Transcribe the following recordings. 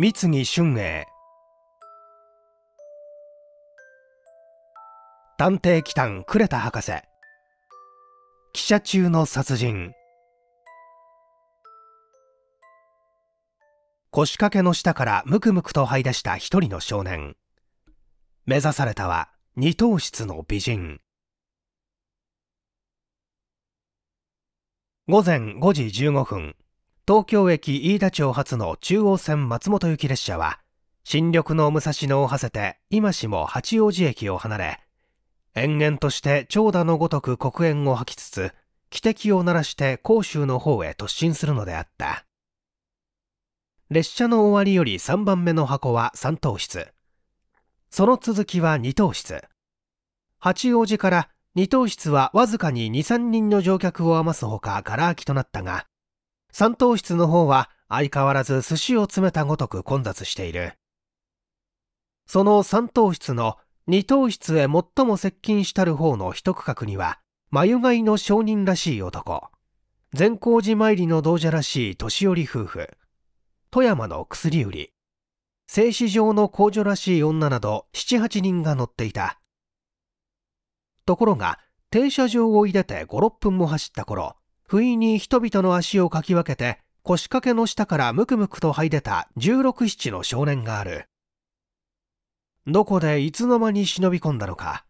三木俊英探偵機関呉田博士記者中の殺人腰掛けの下からムクムクと這い出した一人の少年目指されたは二等室の美人午前5時15分東京駅飯田町発の中央線松本行き列車は、新緑の武蔵野を馳せて、今しも八王子駅を離れ、延々として長蛇のごとく黒煙を吐きつつ、汽笛を鳴らして甲州の方へ突進するのであった。列車の終わりより3番目の箱は3等室。その続きは2等室。八王子から2等室はわずかに2、3人の乗客を余すほから空きとなったが、3等室の方は相変わらず寿司を詰めたごとく混雑している。その3等室の2等室へ最も接近したる方の一区画には、眉飼いの商人らしい男、善光寺参りの道者らしい年寄り夫婦、富山の薬売り、製糸場の工女らしい女など7、8人が乗っていた。ところが、停車場を入れて5、6分も走った頃、不意に人々の足をかき分けて腰掛けの下からムクムクと這い出た16七の少年があるどこでいつの間に忍び込んだのか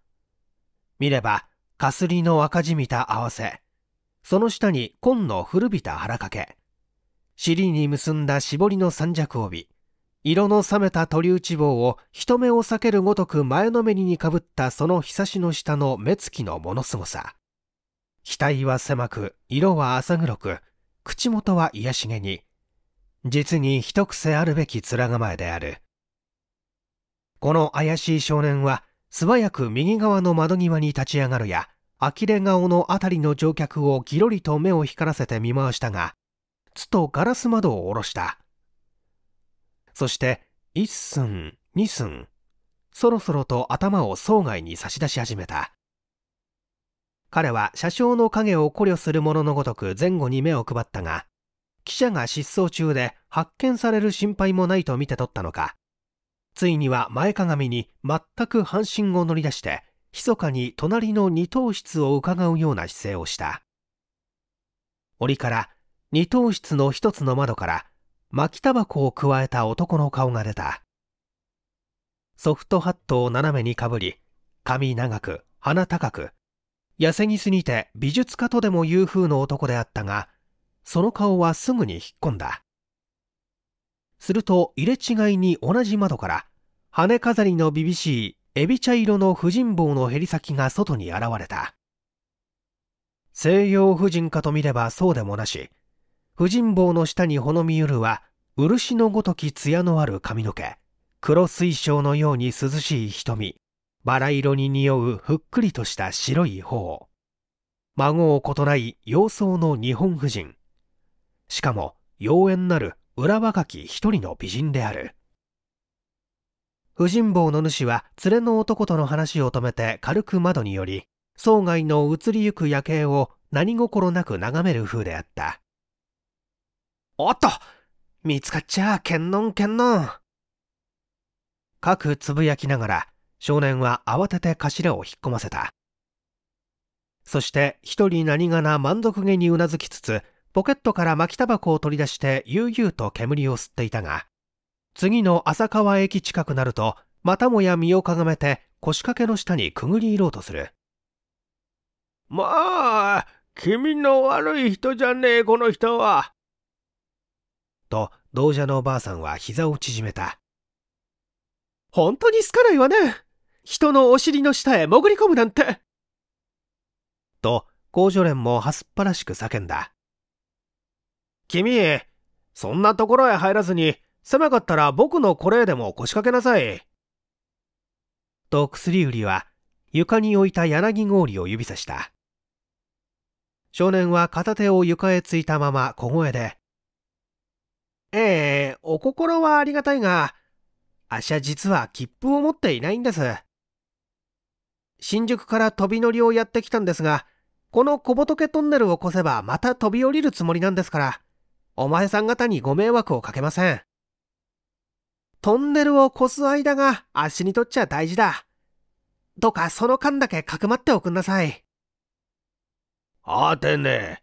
見ればかすりの赤じみた合わせその下に紺の古びた腹掛け尻に結んだ絞りの三尺帯色の冷めた鳥打ち棒を人目を避けるごとく前のめりにかぶったそのひさしの下の目つきのものすごさ額は狭く、色は浅黒く、口元は癒しげに、実に一癖あるべき面構えである。この怪しい少年は、素早く右側の窓際に立ち上がるや、呆れ顔の辺りの乗客をぎろりと目を光らせて見回したが、つとガラス窓を下ろした。そして、一寸、二寸、そろそろと頭を層外に差し出し始めた。彼は車掌の影を考慮するもののごとく前後に目を配ったが、記者が失踪中で発見される心配もないと見て取ったのか、ついには前かがみに全く半身を乗り出して、密かに隣の二等室を伺うような姿勢をした。檻から二等室の一つの窓から巻きタバコをくわえた男の顔が出た。ソフトハットを斜めにかぶり、髪長く、鼻高く、痩せぎすぎて美術家とでもいう風の男であったが、その顔はすぐに引っ込んだ。すると入れ違いに同じ窓から、羽飾りの厳しいエビ茶色の婦人帽のへり先が外に現れた。西洋婦人かと見ればそうでもなし、婦人帽の下にほのみゆるは、漆のごとき艶のある髪の毛、黒水晶のように涼しい瞳、バラ色に匂うふっくりとした白い頬。孫を異なり洋装の日本婦人。しかも妖艶なる裏若き一人の美人である。婦人坊の主は連れの男との話を止めて軽く窓により、生外の移りゆく夜景を何心なく眺める風であった。おっと見つかっちゃあ、けんのんけんのん。つぶやきながら、少年は慌てて頭を引っ込ませた。そして一人何がな満足げにうなずきつつ、ポケットから巻きタバコを取り出して悠々と煙を吸っていたが、次の浅川駅近くなると、またもや身をかがめて腰掛けの下にくぐり入ろうとする。まあ、気味の悪い人じゃねえ、この人は。と、同者のおばあさんは膝を縮めた。本当に好かないわね。人のお尻の下へ潜り込むなんてと、公女連もはすっぱらしく叫んだ。君、そんなところへ入らずに、狭かったら僕のこれでも腰掛けなさい。と薬売りは、床に置いた柳氷を指さした。少年は片手を床へついたまま小声で、ええお心はありがたいが、あっしゃ実は切符を持っていないんです。新宿から飛び乗りをやってきたんですが、この小仏トンネルを越せばまた飛び降りるつもりなんですから、お前さん方にご迷惑をかけません。トンネルを越す間が足にとっちゃ大事だ。とかその間だけかくまっておくんなさい。あてね。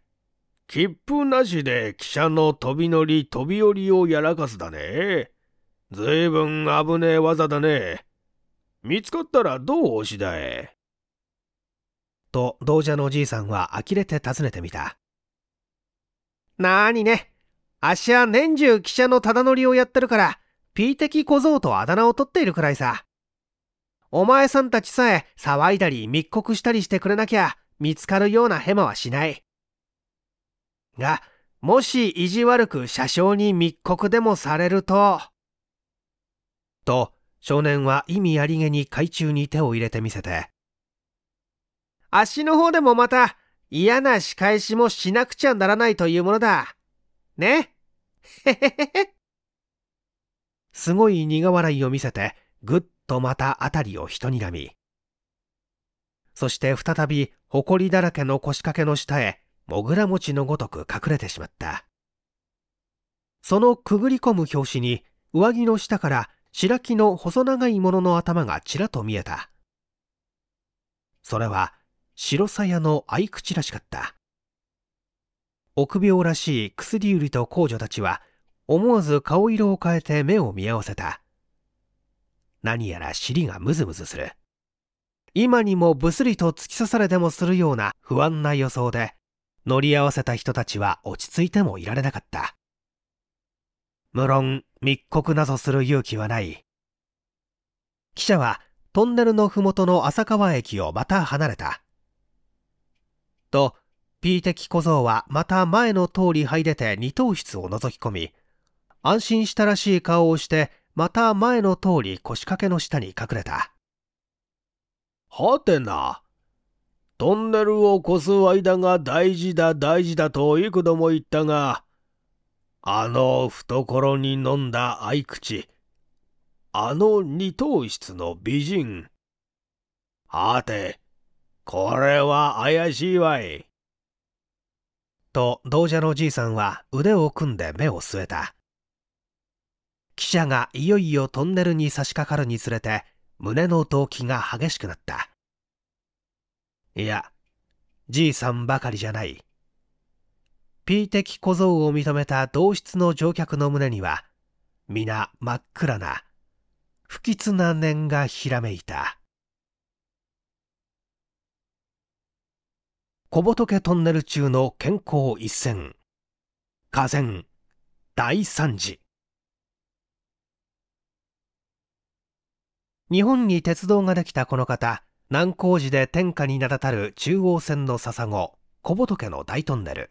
切符なしで汽車の飛び乗り飛び降りをやらかすだね。ずいぶん危ねえ技だね。見つかったらどうおしだえ。と、同者のおじいさんは呆れて尋ねてみた。なーにね、あっしは年中汽車のただ乗りをやってるから、ピー的小僧とあだ名を取っているくらいさ。お前さんたちさえ騒いだり密告したりしてくれなきゃ見つかるようなヘマはしない。が、もし意地悪く車掌に密告でもされると。と、少年は意味ありげに海中に手を入れてみせて、足の方でもまた嫌な仕返しもしなくちゃならないというものだ。ねへへへへ。すごい苦笑いを見せて、ぐっとまた辺りを人にらみ。そして再び、埃だらけの腰掛けの下へ、もぐら餅のごとく隠れてしまった。そのくぐり込む拍子に、上着の下から白木の細長いものの頭がちらと見えた。それは白鞘の合口らしかった。臆病らしい薬売りと公女たちは思わず顔色を変えて目を見合わせた。何やら尻がムズムズする。今にもブスリと突き刺されてもするような不安な予想で乗り合わせた人たちは落ち着いてもいられなかった。無論密告などする勇気はない記者はトンネルの麓の浅川駅をまた離れたと P 的小僧はまた前の通り這い出て二等室を覗き込み安心したらしい顔をしてまた前の通り腰掛けの下に隠れたはてなトンネルを越す間が大事だ大事だと幾度も言ったがあの懐に飲んだ合口。あの二等室の美人。はて、これは怪しいわい。と、同者のじいさんは腕を組んで目を据えた。汽車がいよいよトンネルに差し掛かるにつれて、胸の動悸が激しくなった。いや、じいさんばかりじゃない。P 的小僧を認めた同室の乗客の胸には、皆真っ暗な、不吉な念がひらめいた。小仏トンネル中の健康一線。河川、大惨事。日本に鉄道ができたこの方、南高寺で天下に名だたる中央線の笹子、小仏の大トンネル。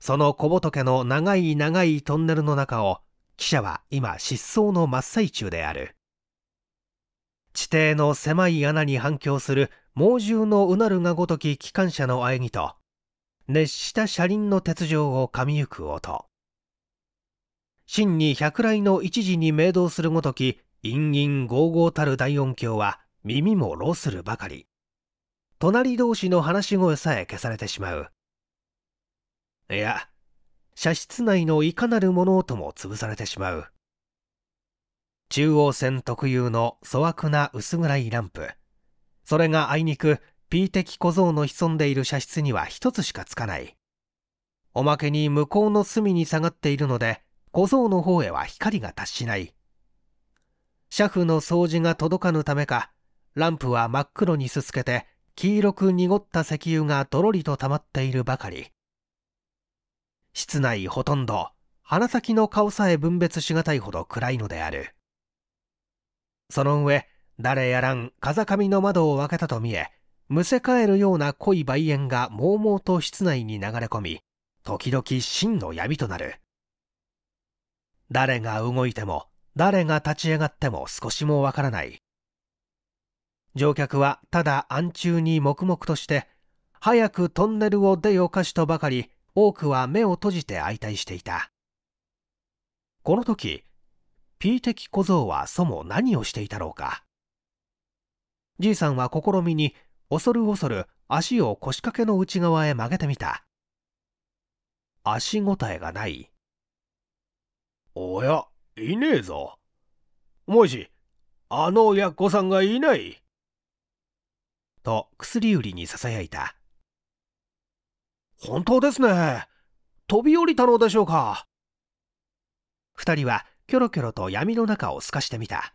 その小仏の長い長いトンネルの中を記者は今失踪の真っ最中である地底の狭い穴に反響する猛獣のうなるがごとき機関車の喘ぎと熱した車輪の鉄条を噛みゆく音真に百来の一時に鳴動するごとき陰陰豪々たる大音響は耳もろするばかり隣同士の話し声さえ消されてしまういや、車室内のいかなる物音も潰されてしまう。中央線特有の粗悪な薄暗いランプ。それがあいにく P 的小僧の潜んでいる射出には一つしかつかない。おまけに向こうの隅に下がっているので、小僧の方へは光が達しない。車フの掃除が届かぬためか、ランプは真っ黒にすすけて、黄色く濁った石油がどろりと溜まっているばかり。室内ほとんど鼻先の顔さえ分別しがたいほど暗いのであるその上誰やらん風上の窓を開けたと見えむせ返るような濃い梅煙がもうもうと室内に流れ込み時々真の闇となる誰が動いても誰が立ち上がっても少しもわからない乗客はただ暗中に黙々として早くトンネルを出よかしとばかり多くは目を閉じて相対していた。この時、P 的小僧はそも何をしていたろうか。じいさんは試みに恐る恐る足を腰掛けの内側へ曲げてみた。足ごたえがない。おや、いねえぞ。もし、あの親子さんがいない。と薬売りにささやいた。本当ですね。飛び降りたのでしょうか。二人はキョロキョロと闇の中を透かしてみた。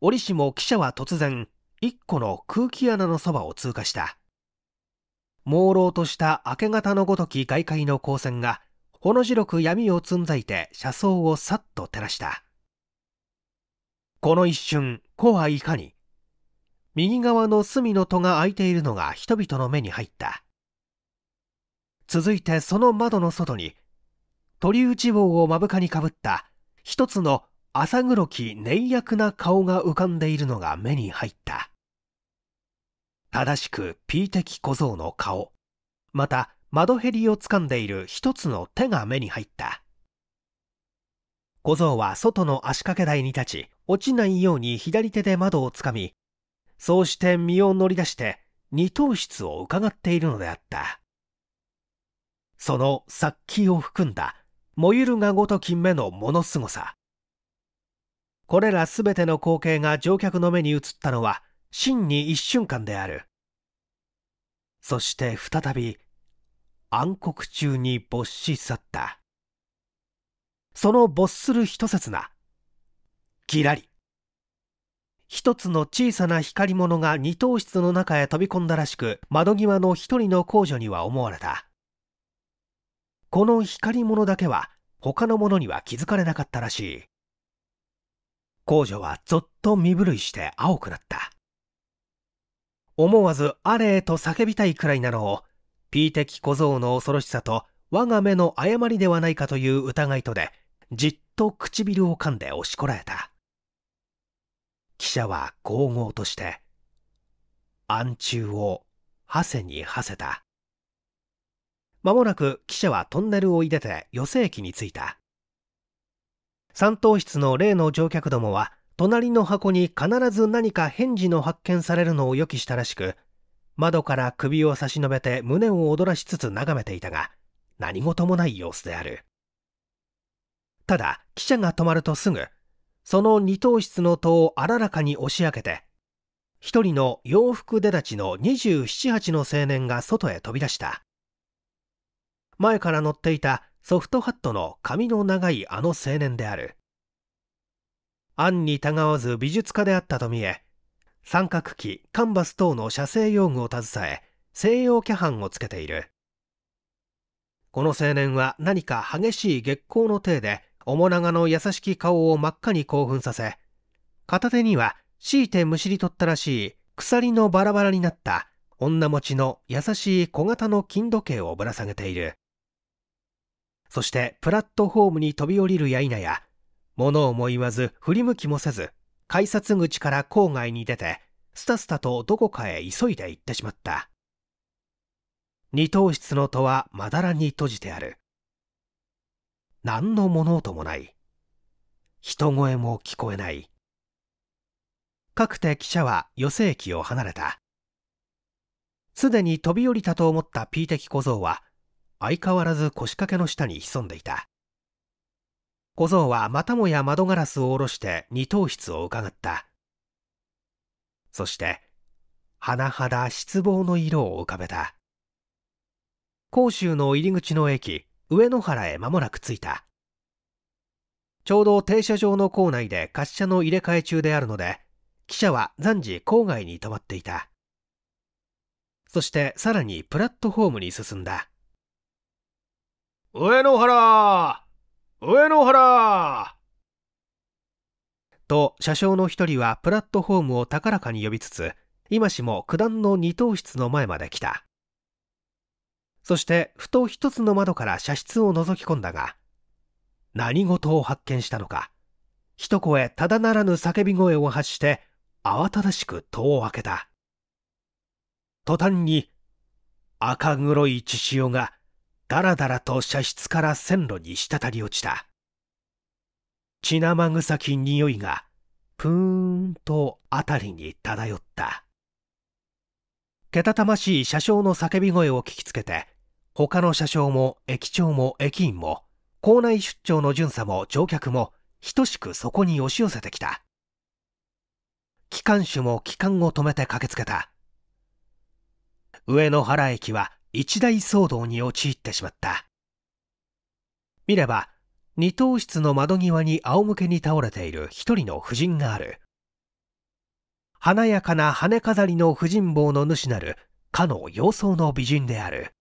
折しも記者は突然、一個の空気穴のそばを通過した。朦朧とした明け方のごとき外界の光線が、ほの白く闇をつんざいて車窓をさっと照らした。この一瞬、子はいかに、右側の隅の戸が開いているのが人々の目に入った。続いてその窓の外に鳥打ち棒を目深にかぶった一つの朝黒き粘役な顔が浮かんでいるのが目に入った正しく P 的小僧の顔また窓へりをつかんでいる一つの手が目に入った小僧は外の足掛け台に立ち落ちないように左手で窓をつかみそうして身を乗り出して二等室をうかがっているのであったその殺気を含んだ燃ゆるがごとき目のものすごさこれら全ての光景が乗客の目に映ったのは真に一瞬間であるそして再び暗黒中に没し去ったその没する一刹那キラリ一つの小さな光物が二等室の中へ飛び込んだらしく窓際の一人の工女には思われたこの光り物だけは他のものには気づかれなかったらしい。公女はぞっと身震いして青くなった。思わずあれと叫びたいくらいなのを、ピー的小僧の恐ろしさと我が目の誤りではないかという疑いとで、じっと唇を噛んで押しこらえた。記者は豪々として、暗中を、はせにはせた。間もなく汽車はトンネルを入れて余生駅に着いた。三等室の例の乗客どもは、隣の箱に必ず何か返事の発見されるのを予期したらしく、窓から首を差し伸べて胸を躍らしつつ眺めていたが、何事もない様子である。ただ、汽車が止まるとすぐ、その二等室の戸をあららかに押し開けて、一人の洋服出立ちの27、8の青年が外へ飛び出した。前から乗っていたソフトハットの髪の長いあの青年である案にたがわず美術家であったと見え三角機カンバス等の写生用具を携え西洋ハンをつけているこの青年は何か激しい月光の体で面長の優しき顔を真っ赤に興奮させ片手には強いてむしり取ったらしい鎖のバラバラになった女持ちの優しい小型の金時計をぶら下げているそしてプラットホームに飛び降りるや否や、物をも言わず振り向きもせず、改札口から郊外に出て、スタスタとどこかへ急いで行ってしまった。二等室の戸はまだらに閉じてある。何の物音もない。人声も聞こえない。かくて記者は余生駅を離れた。すでに飛び降りたと思ったピー的小僧は、相変わらず腰掛けの下に潜んでいた小僧はまたもや窓ガラスを下ろして二等室を伺ったそして甚だ失望の色を浮かべた甲州の入り口の駅上野原へ間もなく着いたちょうど停車場の構内で滑車の入れ替え中であるので汽車は暫時郊外に止まっていたそしてさらにプラットホームに進んだ上野原上野原と車掌の一人はプラットホームを高らかに呼びつつ今しも九段の二等室の前まで来たそしてふと一つの窓から車室を覗き込んだが何事を発見したのか一声ただならぬ叫び声を発して慌ただしく戸を開けた途端に赤黒い血潮がだらだらと車室から線路に滴り落ちた。血生臭き匂いが、ぷーんと辺りに漂った。けたたましい車掌の叫び声を聞きつけて、他の車掌も駅長も駅員も、校内出張の巡査も乗客も、等しくそこに押し寄せてきた。機関手も機関を止めて駆けつけた。上野原駅は一大騒動に陥ってしまった見れば二等室の窓際に仰向けに倒れている一人の婦人がある華やかな羽飾りの婦人坊の主なるかの様相の美人である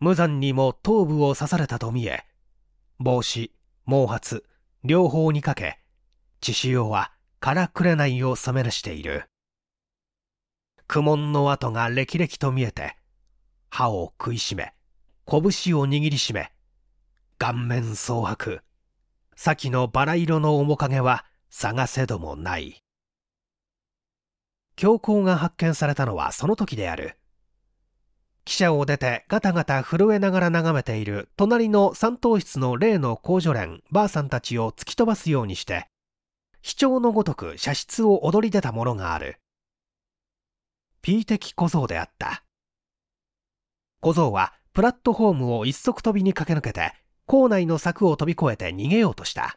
無残にも頭部を刺されたと見え帽子毛髪両方にかけ血潮はからくれないを染め出している苦悶の跡が歴々と見えて歯を食いしめ拳を握りしめ顔面蒼白先のバラ色の面影は探せどもない教皇が発見されたのはその時である汽車を出てガタガタ震えながら眺めている隣の三等室の例の公女連ばあさんたちを突き飛ばすようにして秘境のごとく射出を踊り出たものがある P 的小僧であった小僧はプラットホームを一足飛びに駆け抜けて校内の柵を飛び越えて逃げようとした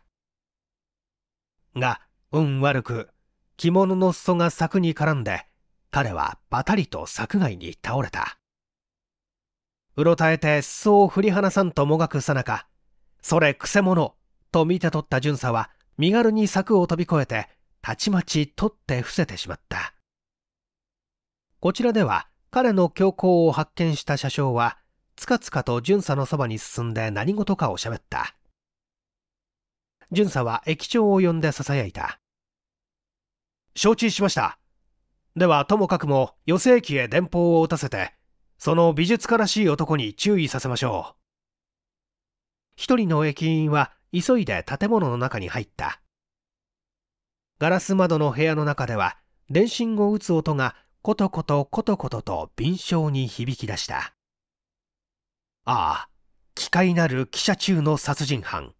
が運悪く着物の裾が柵に絡んで彼はバタリと柵外に倒れたうろたえて裾を振り離さんともがくさなかそれくせ者と見て取った巡査は身軽に柵を飛び越えてたちまち取って伏せてしまったこちらでは彼の強行を発見した車掌は、つかつかと巡査のそばに進んで何事かを喋った。巡査は駅長を呼んで囁いた。承知しました。では、ともかくも、余生機へ電報を打たせて、その美術家らしい男に注意させましょう。一人の駅員は急いで建物の中に入った。ガラス窓の部屋の中では、電信を打つ音がことことことことと敏捷に響き出したああ機械なる汽車中の殺人犯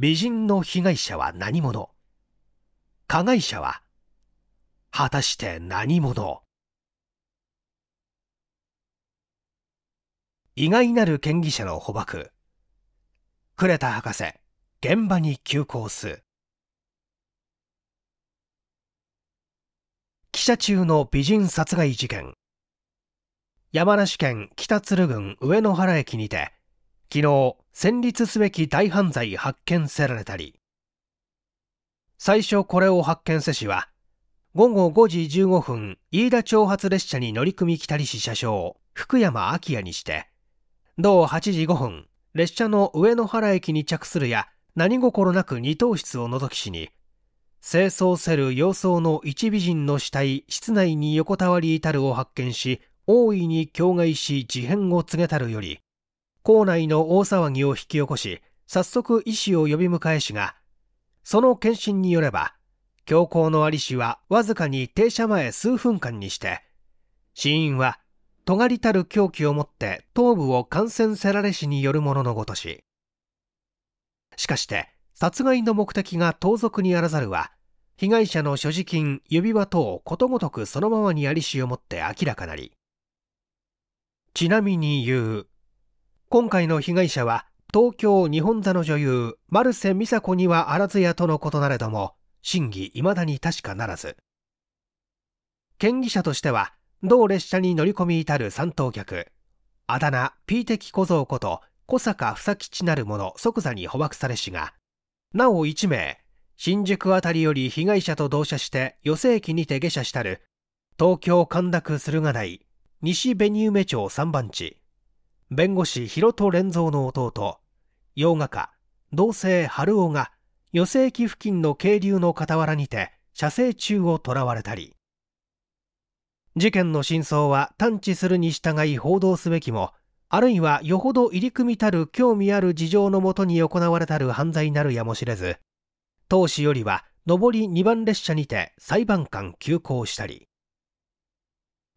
美人の被害者は何者加害者は果たして何者意外なる嫌疑者の捕獲クレタ博士現場に急行す記者中の美人殺害事件山梨県北鶴郡上野原駅にて昨日戦慄すべき大犯罪発見せられたり最初これを発見せしは午後5時15分飯田挑発列車に乗り組みたりし車掌福山明也にして同8時5分列車の上野原駅に着するや何心なく二等室を除きしに清掃せる様相の一美人の死体室内に横たわりいたるを発見し大いに境外し事変を告げたるより校内の大騒ぎを引き起こし早速医師を呼び迎えしがその検診によれば教皇のりしはわずかに停車前数分間にして死因は尖りたる狂気をもって頭部を感染せられしによるもののごとししかして殺害の目的が盗賊にあらざるは被害者の所持金、指輪等ことごとくそのままにありしをもって明らかなり、ちなみに言う、今回の被害者は東京日本座の女優、丸瀬美佐子にはあらずやとのことなれども、真偽未だに確かならず。嫌疑者としては、同列車に乗り込み至る三等客、あだ名、ピー的小僧こと、小坂房吉なる者即座に捕獲されしが、なお1名、新宿辺りより被害者と同社して余生期にて下車したる、東京神田区駿河台、西紅梅町三番地、弁護士広戸連蔵の弟、洋画家、同姓春夫が、余生期付近の渓流の傍らにて、射精中を囚われたり、事件の真相は探知するに従い報道すべきも、あるいはよほど入り組みたる興味ある事情のもとに行われたる犯罪なるやもしれず、当氏よりは上り2番列車にて裁判官急行したり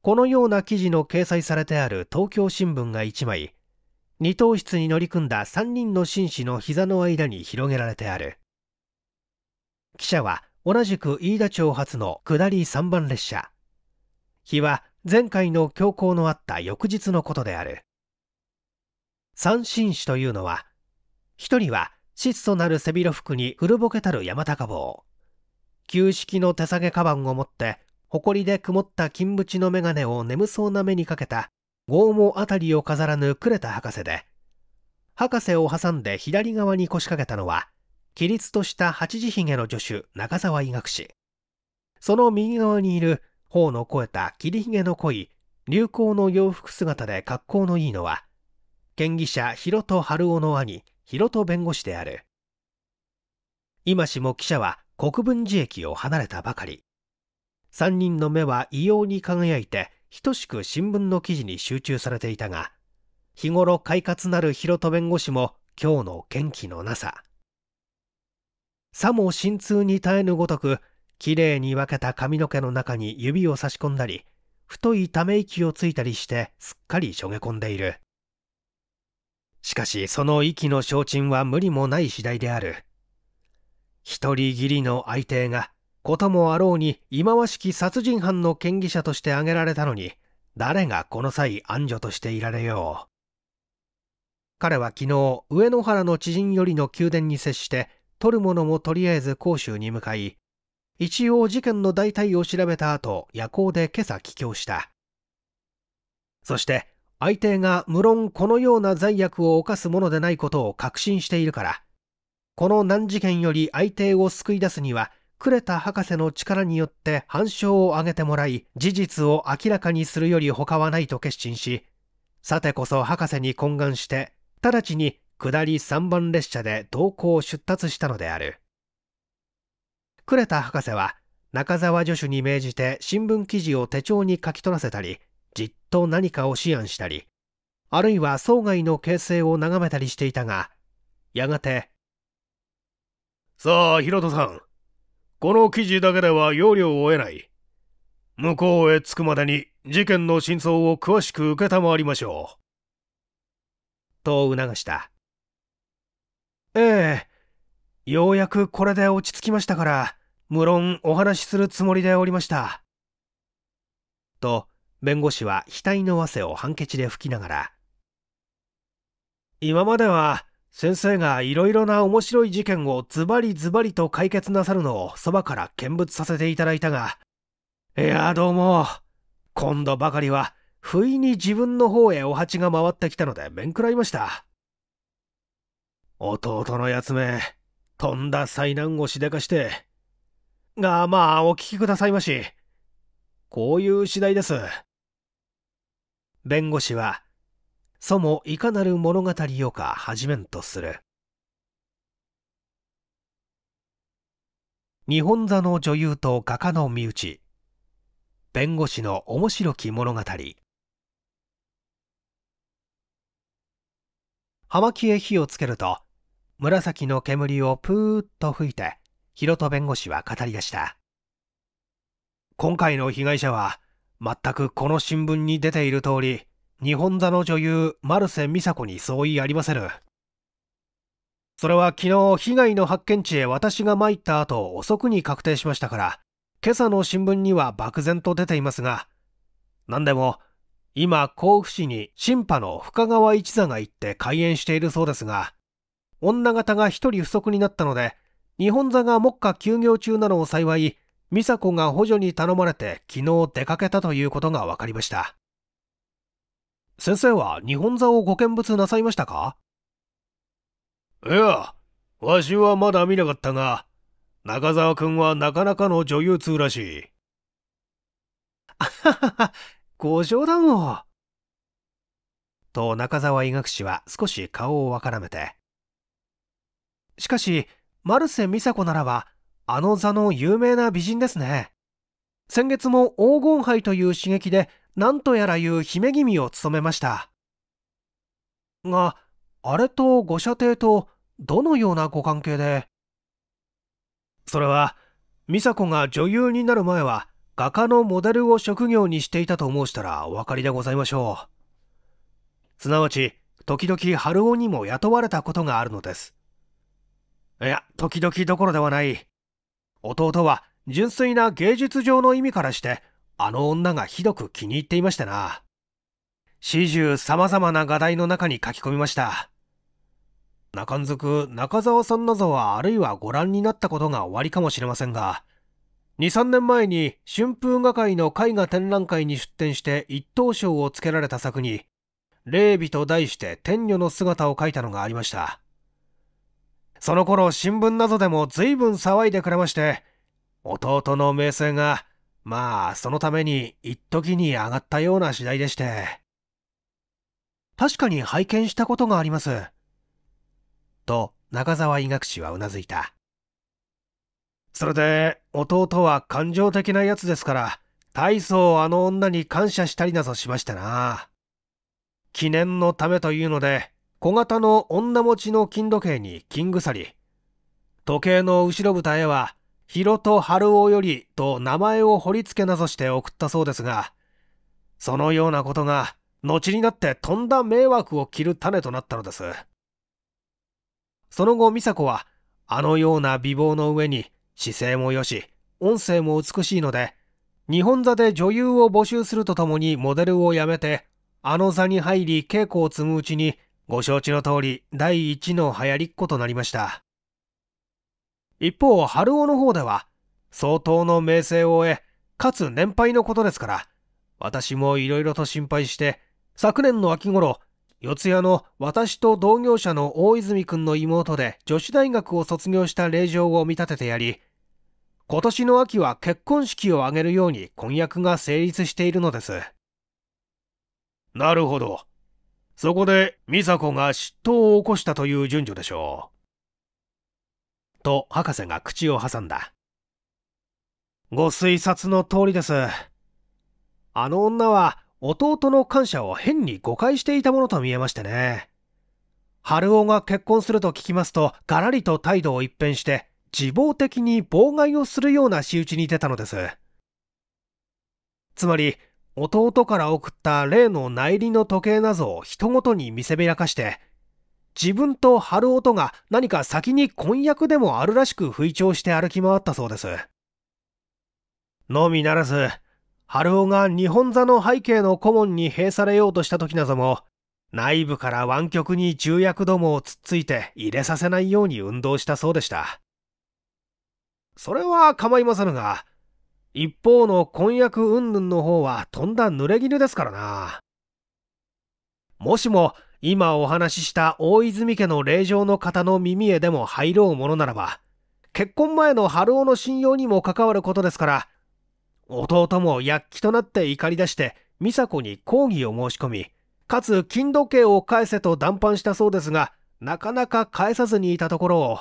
このような記事の掲載されてある東京新聞が1枚2等室に乗り組んだ3人の紳士の膝の間に広げられてある記者は同じく飯田町発の下り3番列車日は前回の強行のあった翌日のことである三紳士というのは1人は質素なる背広服に古ぼけたる山高帽。旧式の手提げカバンを持って、埃で曇った金縁の眼鏡を眠そうな目にかけた、剛毛あたりを飾らぬ呉田博士で、博士を挟んで左側に腰掛けたのは、起立とした八時髭の助手、中沢医学士。その右側にいる、頬の肥えた霧髭の濃い、流行の洋服姿で格好のいいのは、県議者、広戸春夫の兄、広戸弁護士である今しも記者は国分寺駅を離れたばかり3人の目は異様に輝いて等しく新聞の記事に集中されていたが日頃快活なる広戸弁護士も今日の元気のなささも心痛に耐えぬごとくきれいに分けた髪の毛の中に指を差し込んだり太いため息をついたりしてすっかりしょげ込んでいるしかしその息の消沈は無理もない次第である。一人義理の相手が、こともあろうに忌まわしき殺人犯の嫌疑者として挙げられたのに、誰がこの際安女としていられよう。彼は昨日、上野原の知人よりの宮殿に接して、取るものもとりあえず甲州に向かい、一応事件の大体を調べた後、夜行で今朝帰郷した。そして、相手が無論このような罪悪を犯すものでないことを確信しているから、この難事件より相手を救い出すには、クレタ博士の力によって反証を挙げてもらい、事実を明らかにするより他はないと決心し、さてこそ博士に懇願して、直ちに下り3番列車で同行出立したのである。クレタ博士は、中沢助手に命じて新聞記事を手帳に書き取らせたり、じっと何かを思案したりあるいは生外の形勢を眺めたりしていたがやがてさあ広田さんこの記事だけでは要領を得ない向こうへ着くまでに事件の真相を詳しく承りましょうと促したええようやくこれで落ち着きましたから無論お話しするつもりでおりましたと弁護士は額の汗を判決で拭きながら今までは先生がいろいろな面白い事件をズバリズバリと解決なさるのをそばから見物させていただいたがいやどうも今度ばかりは不意に自分の方へお鉢が回ってきたので面食らいました弟のやつめとんだ災難をしでかしてがまあお聞きくださいましこういう次第です弁護士は、そもいかなる物語をか始めんとする。日本座の女優と画家の身内弁護士の面白き物語葉巻へ火をつけると紫の煙をプーッと吹いて広ロ弁護士は語り出した今回の被害者は全くこの新聞に出ている通り、日本座の女優、マ瀬美佐子に相違ありませぬ。それは昨日、被害の発見地へ私が参った後、遅くに確定しましたから、今朝の新聞には漠然と出ていますが、何でも、今、甲府市に新派の深川一座が行って開園しているそうですが、女方が一人不足になったので、日本座が目下休業中なのを幸い、美佐子が補助に頼まれて昨日出かけたということが分かりました。先生は日本座をご見物なさいましたかいや、わしはまだ見なかったが、中沢くんはなかなかの女優通らしい。あははは、ご冗談を。と中沢医学士は少し顔をわからめて。しかし、マルセ美佐子ならば、あの座の有名な美人ですね。先月も黄金杯という刺激で何とやらいう姫君を務めました。が、あれとご射程とどのようなご関係でそれは、美佐子が女優になる前は画家のモデルを職業にしていたと申したらお分かりでございましょう。すなわち、時々春男にも雇われたことがあるのです。いや、時々どころではない。弟は純粋な芸術上の意味からして、あの女がひどく気に入っていましたな。始終様々な画題の中に書き込みました。中んずく中澤さんなどはあるいはご覧になったことが終わりかもしれませんが、2、3年前に春風画会の絵画展覧会に出展して一等賞をつけられた作に、霊美と題して天女の姿を描いたのがありました。その頃新聞などでも随分騒いでくれまして、弟の名声が、まあそのために一時に上がったような次第でして。確かに拝見したことがあります。と中澤医学士はうなずいた。それで弟は感情的なやつですから、大層あの女に感謝したりなどしましたな。記念のためというので、小型の女持ちの金時計に金鎖。時計の後ろ蓋へは、ヒロと春夫よりと名前を彫り付けなぞして送ったそうですが、そのようなことが、後になってとんだ迷惑を切る種となったのです。その後、美佐子は、あのような美貌の上に、姿勢も良し、音声も美しいので、日本座で女優を募集するとともにモデルを辞めて、あの座に入り稽古を積むうちに、ご承知の通り、第1の流行りっ子となりました。一方、春尾の方では、相当の名声を得、かつ年配のことですから、私もいろいろと心配して、昨年の秋頃、四谷の私と同業者の大泉君の妹で女子大学を卒業した令嬢を見立ててやり、今年の秋は結婚式を挙げるように婚約が成立しているのです。なるほど。そこで美佐子が嫉妬を起こしたという順序でしょう。と博士が口を挟んだ。ご推察の通りです。あの女は弟の感謝を変に誤解していたものと見えましてね。春男が結婚すると聞きますと、がらりと態度を一変して、自暴的に妨害をするような仕打ちに出たのです。つまり、弟から送った例の内輪の時計などを人ごとに見せびらかして、自分と春音が何か先に婚約でもあるらしく吹聴して歩き回ったそうです。のみならず、春尾が日本座の背景の顧問に閉されようとした時なども、内部から湾曲に重役どもをつっついて入れさせないように運動したそうでした。それは構いませぬが、一方の婚約云々の方はとんだ濡れ衣ですからな。もしも今お話しした大泉家の霊場の方の耳へでも入ろうものならば、結婚前の春尾の信用にも関わることですから、弟も躍起となって怒り出して、美佐子に抗議を申し込み、かつ金時計を返せと談判したそうですが、なかなか返さずにいたところを、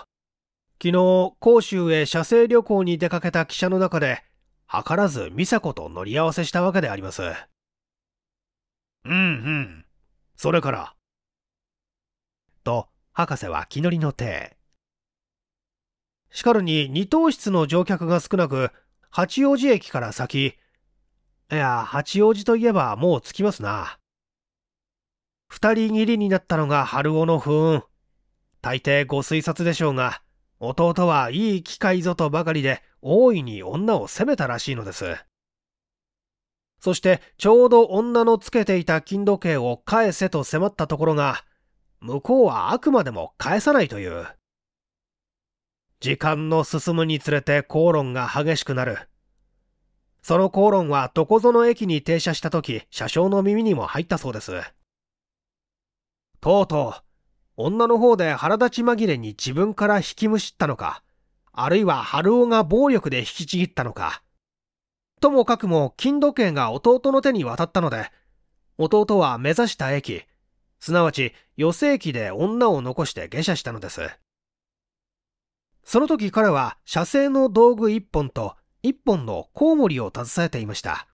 昨日、甲州へ写生旅行に出かけた汽車の中で、図らず美佐子と乗り合わせしたわけであります。うんうん。それから。と、博士は気乗りの手。しかるに二等室の乗客が少なく、八王子駅から先、いや、八王子といえばもう着きますな。二人きりになったのが春尾の不運。大抵ご推察でしょうが、弟はいい機会ぞとばかりで大いに女を責めたらしいのです。そしてちょうど女のつけていた金時計を返せと迫ったところが、向こうはあくまでも返さないという。時間の進むにつれて口論が激しくなる。その口論はどこぞの駅に停車した時、車掌の耳にも入ったそうです。とうとう、女の方で腹立ち紛れに自分から引きむしったのか、あるいは春尾が暴力で引きちぎったのか。ともかくも金時計が弟の手に渡ったので、弟は目指した駅、すなわち余生駅で女を残して下車したのです。その時彼は写生の道具一本と一本のコウモリを携えていました。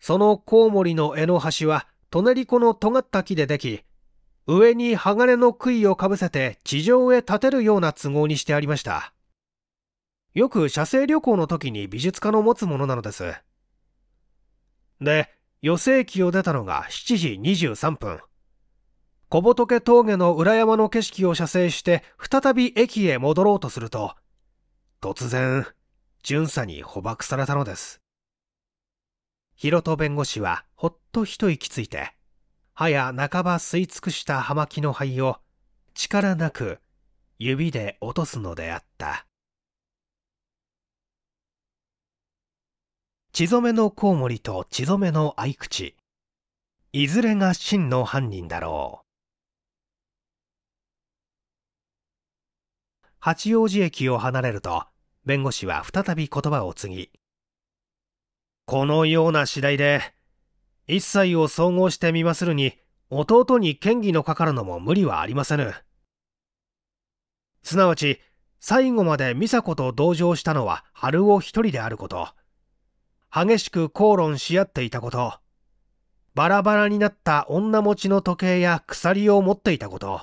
そのコウモリの柄の端は、トネリコの尖った木ででき、上に鋼の杭をかぶせて地上へ立てるような都合にしてありました。よく写生旅行の時に美術家の持つものなのです。で、余生期を出たのが7時23分。小仏峠の裏山の景色を写生して再び駅へ戻ろうとすると、突然、巡査に捕獲されたのです。広戸弁護士はほっと一息ついて、はや半ば吸い尽くした葉巻の灰を力なく指で落とすのであった血染めのコウモリと血染めの合口いずれが真の犯人だろう八王子駅を離れると弁護士は再び言葉を継ぎこのような次第で一切を総合してみまするに、弟に嫌疑のかかるのも無理はありませぬ。すなわち、最後まで美佐子と同情したのは春男一人であること。激しく口論し合っていたこと。バラバラになった女持ちの時計や鎖を持っていたこと。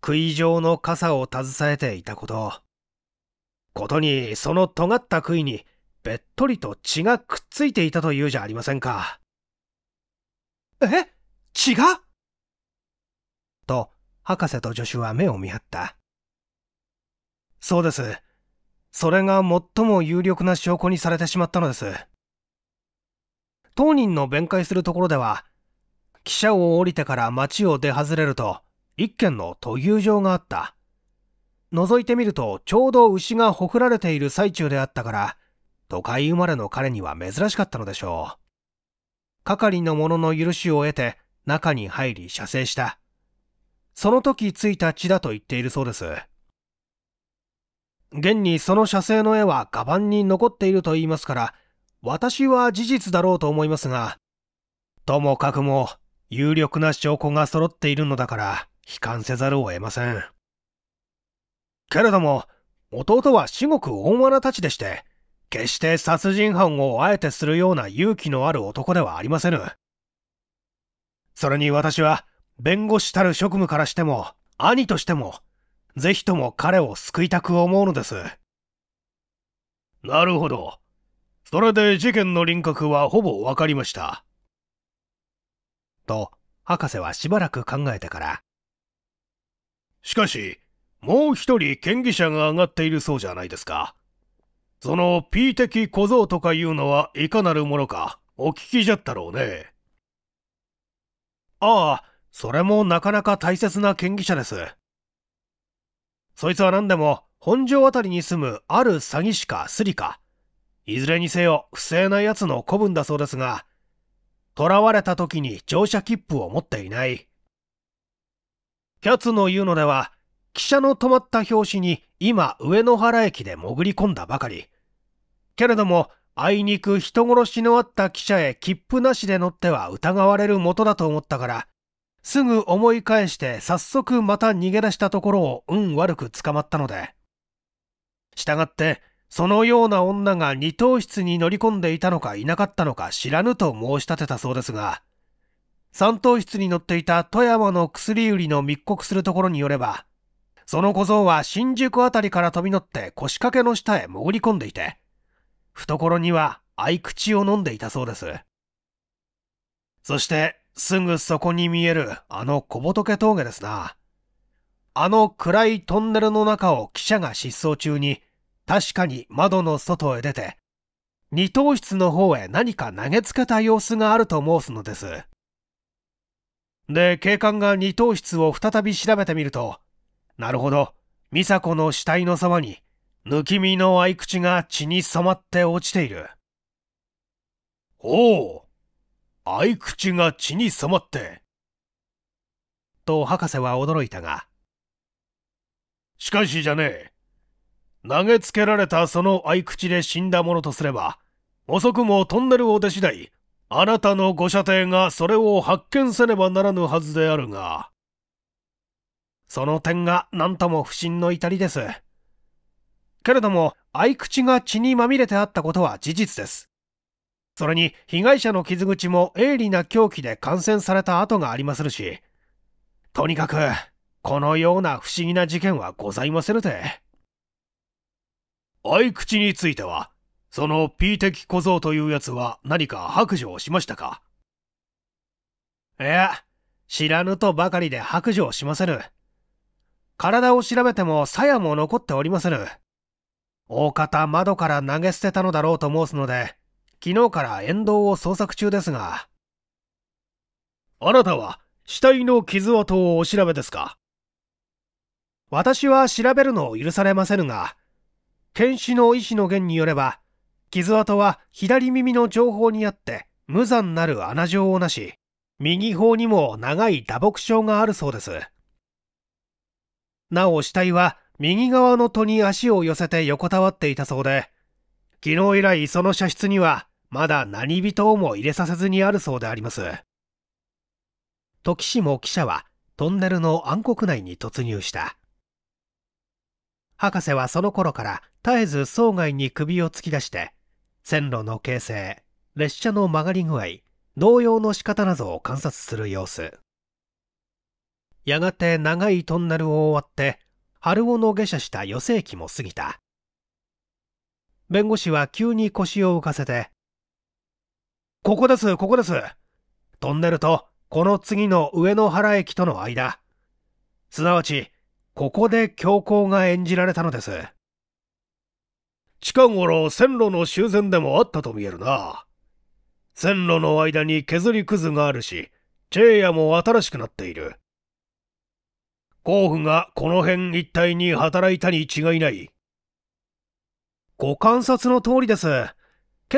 杭状の傘を携えていたこと。ことに、その尖った杭に、べっとりと血がくっついていたというじゃありませんか。え違うと、博士と助手は目を見張った。そうです。それが最も有力な証拠にされてしまったのです。当人の弁解するところでは、汽車を降りてから町を出外れると、一軒の途牛場があった。覗いてみると、ちょうど牛がほふられている最中であったから、都会生まれの彼には珍しかったのでしょう。係の者の許しを得て中に入り射精した。その時ついた血だと言っているそうです。現にその写生の絵は画板に残っていると言いますから、私は事実だろうと思いますが、ともかくも有力な証拠が揃っているのだから、悲観せざるを得ません。けれども、弟は至極温和なたちでして、決して殺人犯をあえてするような勇気のある男ではありませぬ。それに私は、弁護士たる職務からしても、兄としても、ぜひとも彼を救いたく思うのです。なるほど。それで事件の輪郭はほぼわかりました。と、博士はしばらく考えてから。しかし、もう一人嫌疑者が上がっているそうじゃないですか。その P 的小僧とかいうのはいかなるものかお聞きじゃったろうね。ああ、それもなかなか大切な権疑者です。そいつは何でも本庄あたりに住むある詐欺師かスリか、いずれにせよ不正な奴の子分だそうですが、囚われた時に乗車切符を持っていない。キャツの言うのでは、汽車の止まった拍子に今上野原駅で潜り込んだばかり。けれども、あいにく人殺しのあった記者へ切符なしで乗っては疑われる元だと思ったから、すぐ思い返して早速また逃げ出したところを運悪く捕まったので。したがって、そのような女が二等室に乗り込んでいたのかいなかったのか知らぬと申し立てたそうですが、三等室に乗っていた富山の薬売りの密告するところによれば、その小僧は新宿あたりから飛び乗って腰掛けの下へ潜り込んでいて、懐には合口を飲んでいたそうです。そして、すぐそこに見えるあの小仏峠ですな。あの暗いトンネルの中を記者が失踪中に、確かに窓の外へ出て、二等室の方へ何か投げつけた様子があると申すのです。で、警官が二等室を再び調べてみると、なるほど、美佐子の死体のそばに、抜き身の合口が血に染まって落ちている。おう、合口が血に染まって。と博士は驚いたが。しかしじゃねえ。投げつけられたその合口で死んだものとすれば、遅くもトンネルを出次第、あなたのご射程がそれを発見せねばならぬはずであるが。その点が何とも不審の至りです。けれども、合口が血にまみれてあったことは事実です。それに、被害者の傷口も鋭利な凶器で感染された跡がありまするし、とにかく、このような不思議な事件はございませぬて。合口については、その P 的小僧というやつは何か白状しましたかいや、知らぬとばかりで白状しませぬ。体を調べても鞘も残っておりませぬ。大方窓から投げ捨てたのだろうと申すので、昨日から沿道を捜索中ですが。あなたは死体の傷跡をお調べですか私は調べるのを許されませぬが、検視の医師の言によれば、傷跡は左耳の情報にあって無残なる穴状をなし、右方にも長い打撲傷があるそうです。なお死体は右側の戸に足を寄せて横たわっていたそうで、昨日以来その射出にはまだ何人をも入れさせずにあるそうであります。時氏も記者はトンネルの暗黒内に突入した。博士はその頃から絶えず層外に首を突き出して、線路の形成、列車の曲がり具合、動揺の仕方などを観察する様子。やがて長いトンネルを終わって春尾の下車した余生期も過ぎた。弁護士は急に腰を浮かせて、ここです、ここです。トンネルと、この次の上野原駅との間。すなわち、ここで強行が演じられたのです。近頃線路の修繕でもあったと見えるな。線路の間に削りくずがあるし、チェーヤも新しくなっている。甲府がこの辺一帯に働いたに違いない。ご観察の通りです。今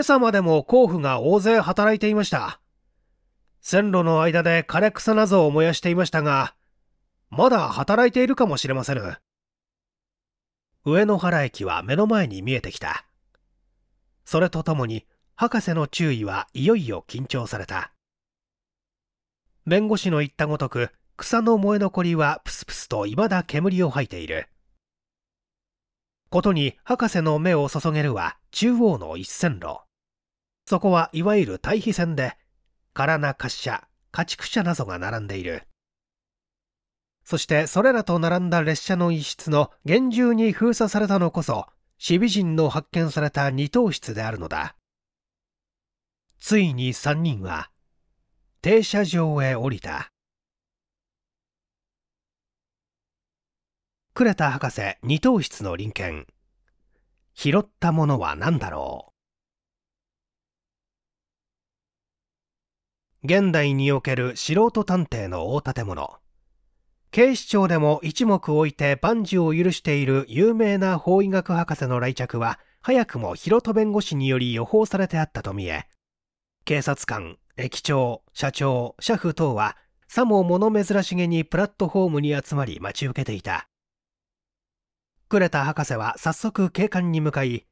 朝までも甲府が大勢働いていました。線路の間で枯れ草などを燃やしていましたが、まだ働いているかもしれません。上野原駅は目の前に見えてきた。それとともに、博士の注意はいよいよ緊張された。弁護士の言ったごとく、草の燃え残りはプスプスといまだ煙を吐いている。ことに博士の目を注げるは中央の一線路。そこはいわゆる対比線で、空な滑車、家畜車などが並んでいる。そしてそれらと並んだ列車の一室の厳重に封鎖されたのこそ、シビ人の発見された二等室であるのだ。ついに三人は、停車場へ降りた。呉田博士二等室の臨検拾ったものは何だろう現代における素人探偵の大建物警視庁でも一目置いて万事を許している有名な法医学博士の来着は早くも広戸弁護士により予報されてあったと見え警察官駅長社長社夫等はさも物珍しげにプラットホームに集まり待ち受けていたクレタ博士は早速警官に向かい、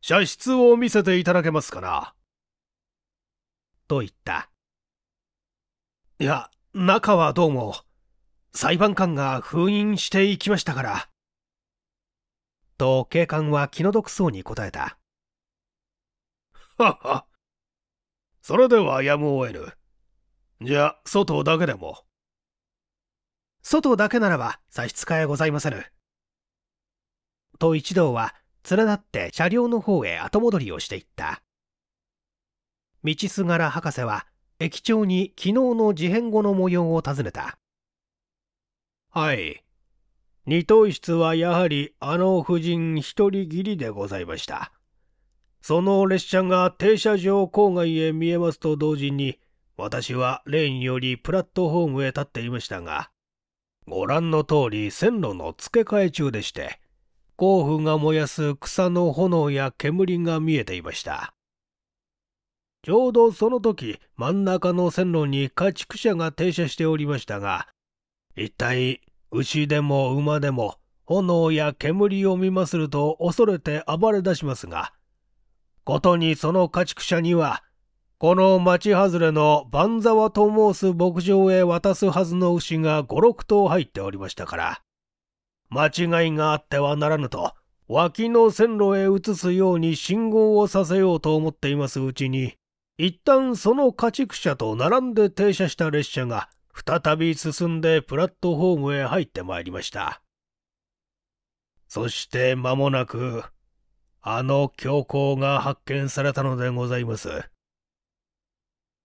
射出を見せていただけますかなと言った。いや、中はどうも、裁判官が封印していきましたから。と警官は気の毒そうに答えた。はは。それではやむを得ぬ。じゃあ、外だけでも。外だけならば差し支えございませぬ。と一同は連なって車両の方へ後戻りをしていった道すがら博士は駅長に昨日の事変後の模様を尋ねたはい二等室はやはりあの夫人一人きりでございましたその列車が停車場郊外へ見えますと同時に私はレーンよりプラットホームへ立っていましたがご覧の通り線路の付け替え中でして甲府が燃やす草の炎や煙が見えていました。ちょうどその時、真ん中の線路に家畜車が停車しておりましたが、一体、牛でも馬でも、炎や煙を見ますると恐れて暴れ出しますが、ことにその家畜車には、この町外れの万沢と申す牧場へ渡すはずの牛が5、6頭入っておりましたから、間違いがあってはならぬと、脇の線路へ移すように信号をさせようと思っていますうちに、一旦その家畜車と並んで停車した列車が、再び進んでプラットホームへ入ってまいりました。そして間もなく、あの教皇が発見されたのでございます。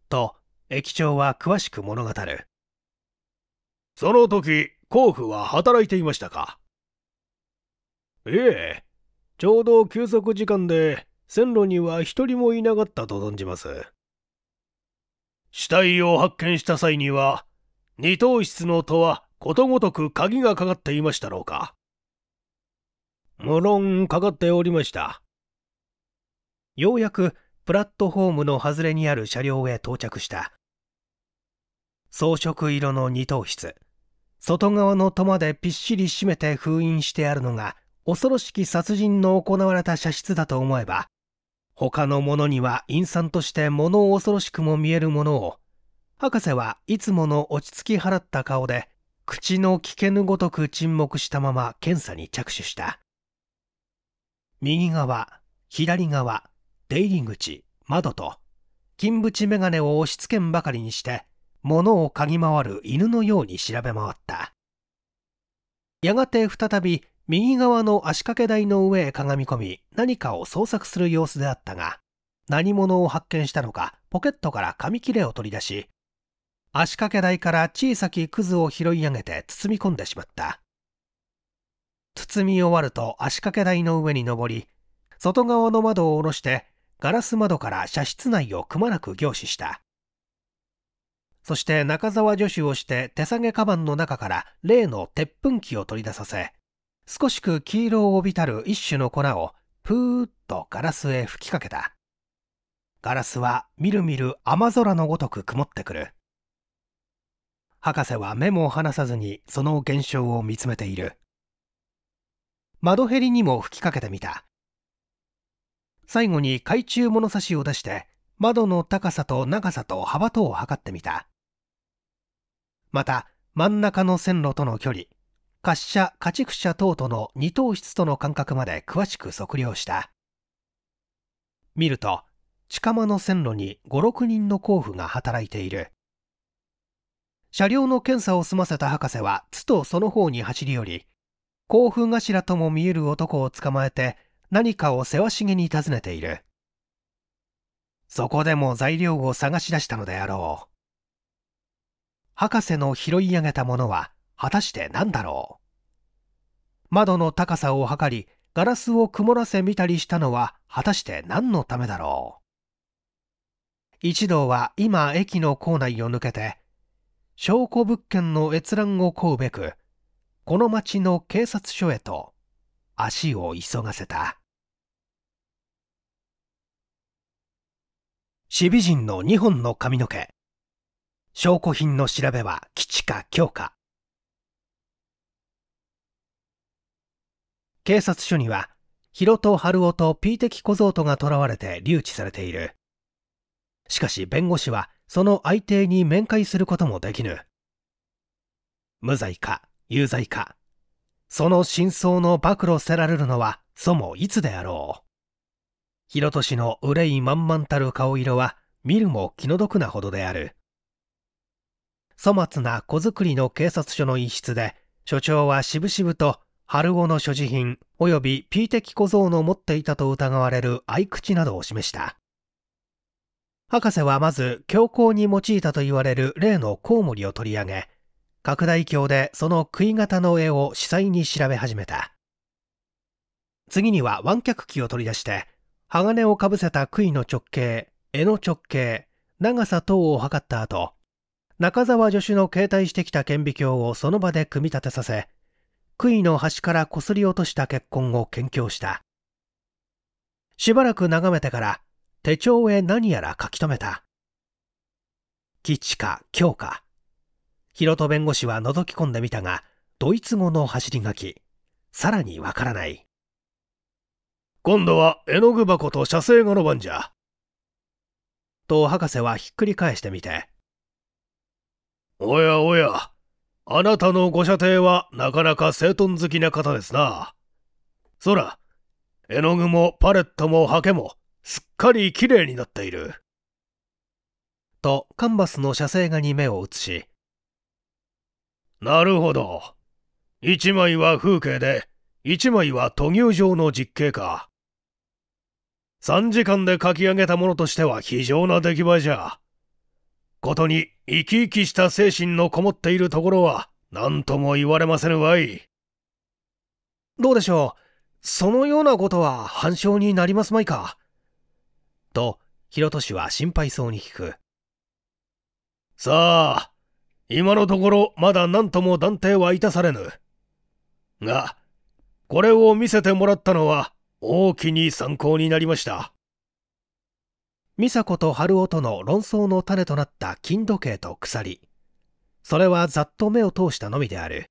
と、駅長は詳しく物語る。その時、甲府は働いていましたかええ。ちょうど休息時間で、線路には一人もいなかったと存じます。死体を発見した際には、二等室の戸はことごとく鍵がかかっていましたろうか。無論かかっておりました。ようやくプラットホームの外れにある車両へ到着した。装飾色の二等室。外側の戸までぴっしり閉めて封印してあるのが恐ろしき殺人の行われた射出だと思えば他のものには陰惨として物恐ろしくも見えるものを博士はいつもの落ち着き払った顔で口の聞けぬごとく沈黙したまま検査に着手した右側左側出入り口窓と金縁眼鏡を押し付けんばかりにして物を嗅ぎ回る犬のように調べ回ったやがて再び右側の足掛け台の上へかがみ込み何かを捜索する様子であったが何者を発見したのかポケットから紙切れを取り出し足掛け台から小さきクズを拾い上げて包み込んでしまった包み終わると足掛け台の上に登り外側の窓を下ろしてガラス窓から射室内をくまなく凝視したそして中沢助手をして手提げカバンの中から例の鉄粉機を取り出させ、少しく黄色を帯びたる一種の粉をプーッとガラスへ吹きかけた。ガラスはみるみる雨空のごとく曇ってくる。博士は目も離さずにその現象を見つめている。窓へりにも吹きかけてみた。最後に懐中物差しを出して窓の高さと長さと幅とを測ってみた。また真ん中の線路との距離滑車家畜車等との二等室との間隔まで詳しく測量した見ると近間の線路に56人の候補が働いている車両の検査を済ませた博士はつとその方に走り寄り甲府頭とも見える男を捕まえて何かをせわしげに尋ねているそこでも材料を探し出したのであろう博士の拾い上げたものは果たして何だろう窓の高さを測りガラスを曇らせ見たりしたのは果たして何のためだろう一同は今駅の構内を抜けて証拠物件の閲覧を請うべくこの町の警察署へと足を急がせた守備人の2本の髪の毛証拠品の調べは基地か強化。警察署には、広戸春夫と P 的小僧とが囚われて留置されている。しかし弁護士は、その相手に面会することもできぬ。無罪か、有罪か。その真相の暴露せられるのは、そもいつであろう。広戸氏の憂い満々たる顔色は、見るも気の毒なほどである。粗末な小作りの警察署の一室で、所長はしぶしぶと、春尾の所持品、及び P 的小僧の持っていたと疑われる合口などを示した。博士はまず、強行に用いたと言われる例のコウモリを取り上げ、拡大鏡でその杭型の絵を司祭に調べ始めた。次には湾脚器を取り出して、鋼をかぶせた杭の直径、柄の直径、長さ等を測った後、中沢助手の携帯してきた顕微鏡をその場で組み立てさせ、杭の端からこすり落とした血痕を検究した。しばらく眺めてから手帳へ何やら書き留めた。基地か京か。ヒロト弁護士は覗き込んでみたが、ドイツ語の走り書き、さらにわからない。今度は絵の具箱と写生画の番じゃ。と博士はひっくり返してみて、おやおや、あなたのご舎弟はなかなか整頓好きな方ですな。そら、絵の具もパレットもハケもすっかり綺麗になっている。とカンバスの写生画に目を移し、なるほど。一枚は風景で、一枚は都牛状の実景か。3時間で描き上げたものとしては非常な出来栄えじゃ。ことに生き生きした精神のこもっているところは何とも言われませぬわい。どうでしょうそのようなことは反証になりますまいか。と、ヒロ氏は心配そうに聞く。さあ、今のところまだ何とも断定はいたされぬ。が、これを見せてもらったのは大きに参考になりました。美佐子と春夫との論争の種となった金時計と鎖それはざっと目を通したのみである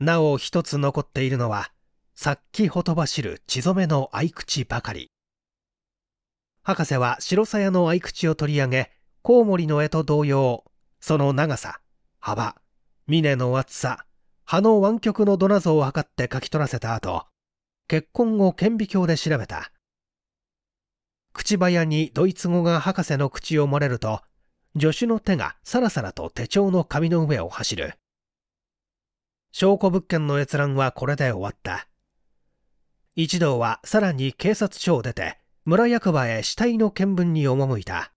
なお一つ残っているのはさっきほとばしる血染めの合口ばかり博士は白鞘やの合口を取り上げコウモリの絵と同様その長さ幅峰の厚さ葉の湾曲のドナ像を測って書き取らせた後結婚後顕微鏡で調べた口早にドイツ語が博士の口を漏れると、助手の手がさらさらと手帳の紙の上を走る。証拠物件の閲覧はこれで終わった。一同はさらに警察署を出て、村役場へ死体の見聞に赴いた。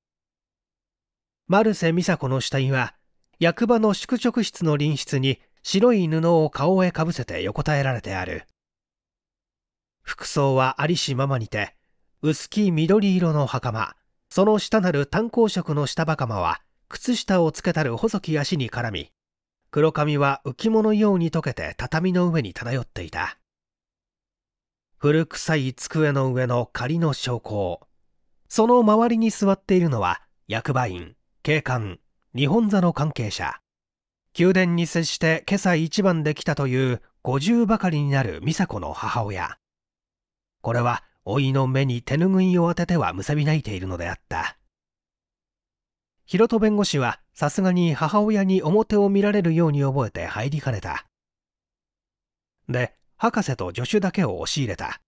マルセ・ミサ子の死体は、役場の宿直室の隣室に白い布を顔へかぶせて横たえられてある。服装はありしままにて、薄き緑色の袴その下なる炭鉱色の下袴は靴下をつけたる細き足に絡み黒髪は浮物用ように溶けて畳の上に漂っていた古臭い机の上の仮の証拠その周りに座っているのは役場員警官日本座の関係者宮殿に接して今朝一番で来たという50ばかりになる美佐子の母親これは老いの目に手ぬぐいを当ててはむさび泣いているのであった広戸弁護士はさすがに母親に表を見られるように覚えて入りかねたで博士と助手だけを押し入れた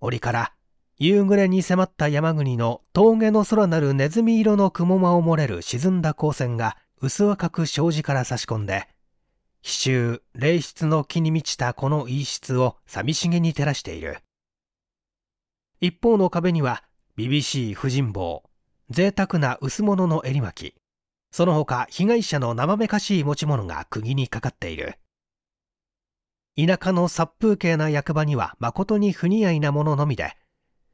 折から夕暮れに迫った山国の峠の空なるネズミ色の雲間を漏れる沈んだ光線が薄赤く障子から差し込んで奇襲霊質の木に満ちたこの陰室を寂しげに照らしている一方の壁にはビビしい婦人帽贅沢な薄物の襟巻きその他被害者の生めかしい持ち物が釘にかかっている田舎の殺風景な役場には誠に不似合いなもののみで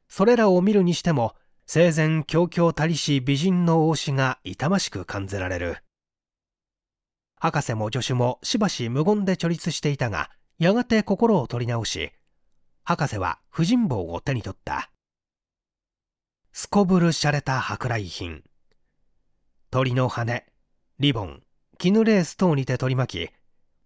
それらを見るにしても生前強々たりし美人の王子が痛ましく感じられる博士も助手もしばし無言で貯立していたがやがて心を取り直し博士は婦人帽を手に取ったすこぶる洒落た舶来品鳥の羽リボン絹レース等にて取り巻き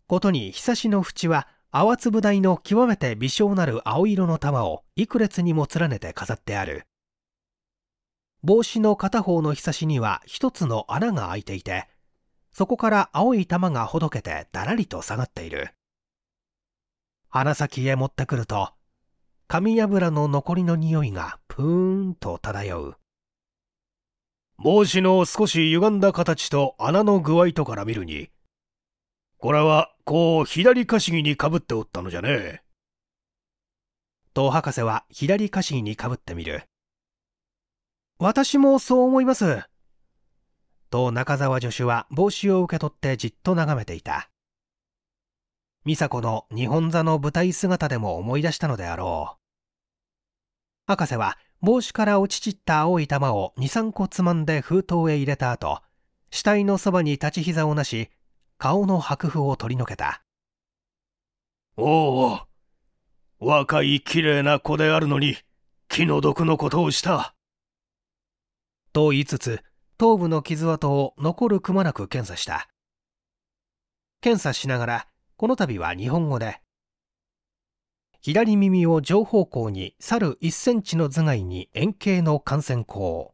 ことにひさしの縁は泡粒大の極めて微小なる青色の玉を幾列にも連ねて飾ってある帽子の片方のひさしには一つの穴が開いていてそこから青い玉がほどけてだらりと下がっている鼻先へ持ってくると紙油の残りの匂いがプーンと漂う。帽子の少し歪んだ形と穴の具合とから見るに、これはこう左かしぎにかぶっておったのじゃねえ。と博士は左かしぎにかぶってみる。私もそう思います。と中沢助手は帽子を受け取ってじっと眺めていた。美佐子の日本座の舞台姿でも思い出したのであろう。博士は帽子から落ちちった青い玉を2、3個つまんで封筒へ入れた後、死体のそばに立ち膝をなし、顔の白布を取り除けた。おお、若い綺麗な子であるのに、気の毒のことをした。と言いつつ、頭部の傷跡を残るくまなく検査した。検査しながら、この度は日本語で左耳を上方向に猿1センチの頭蓋に円形の感染孔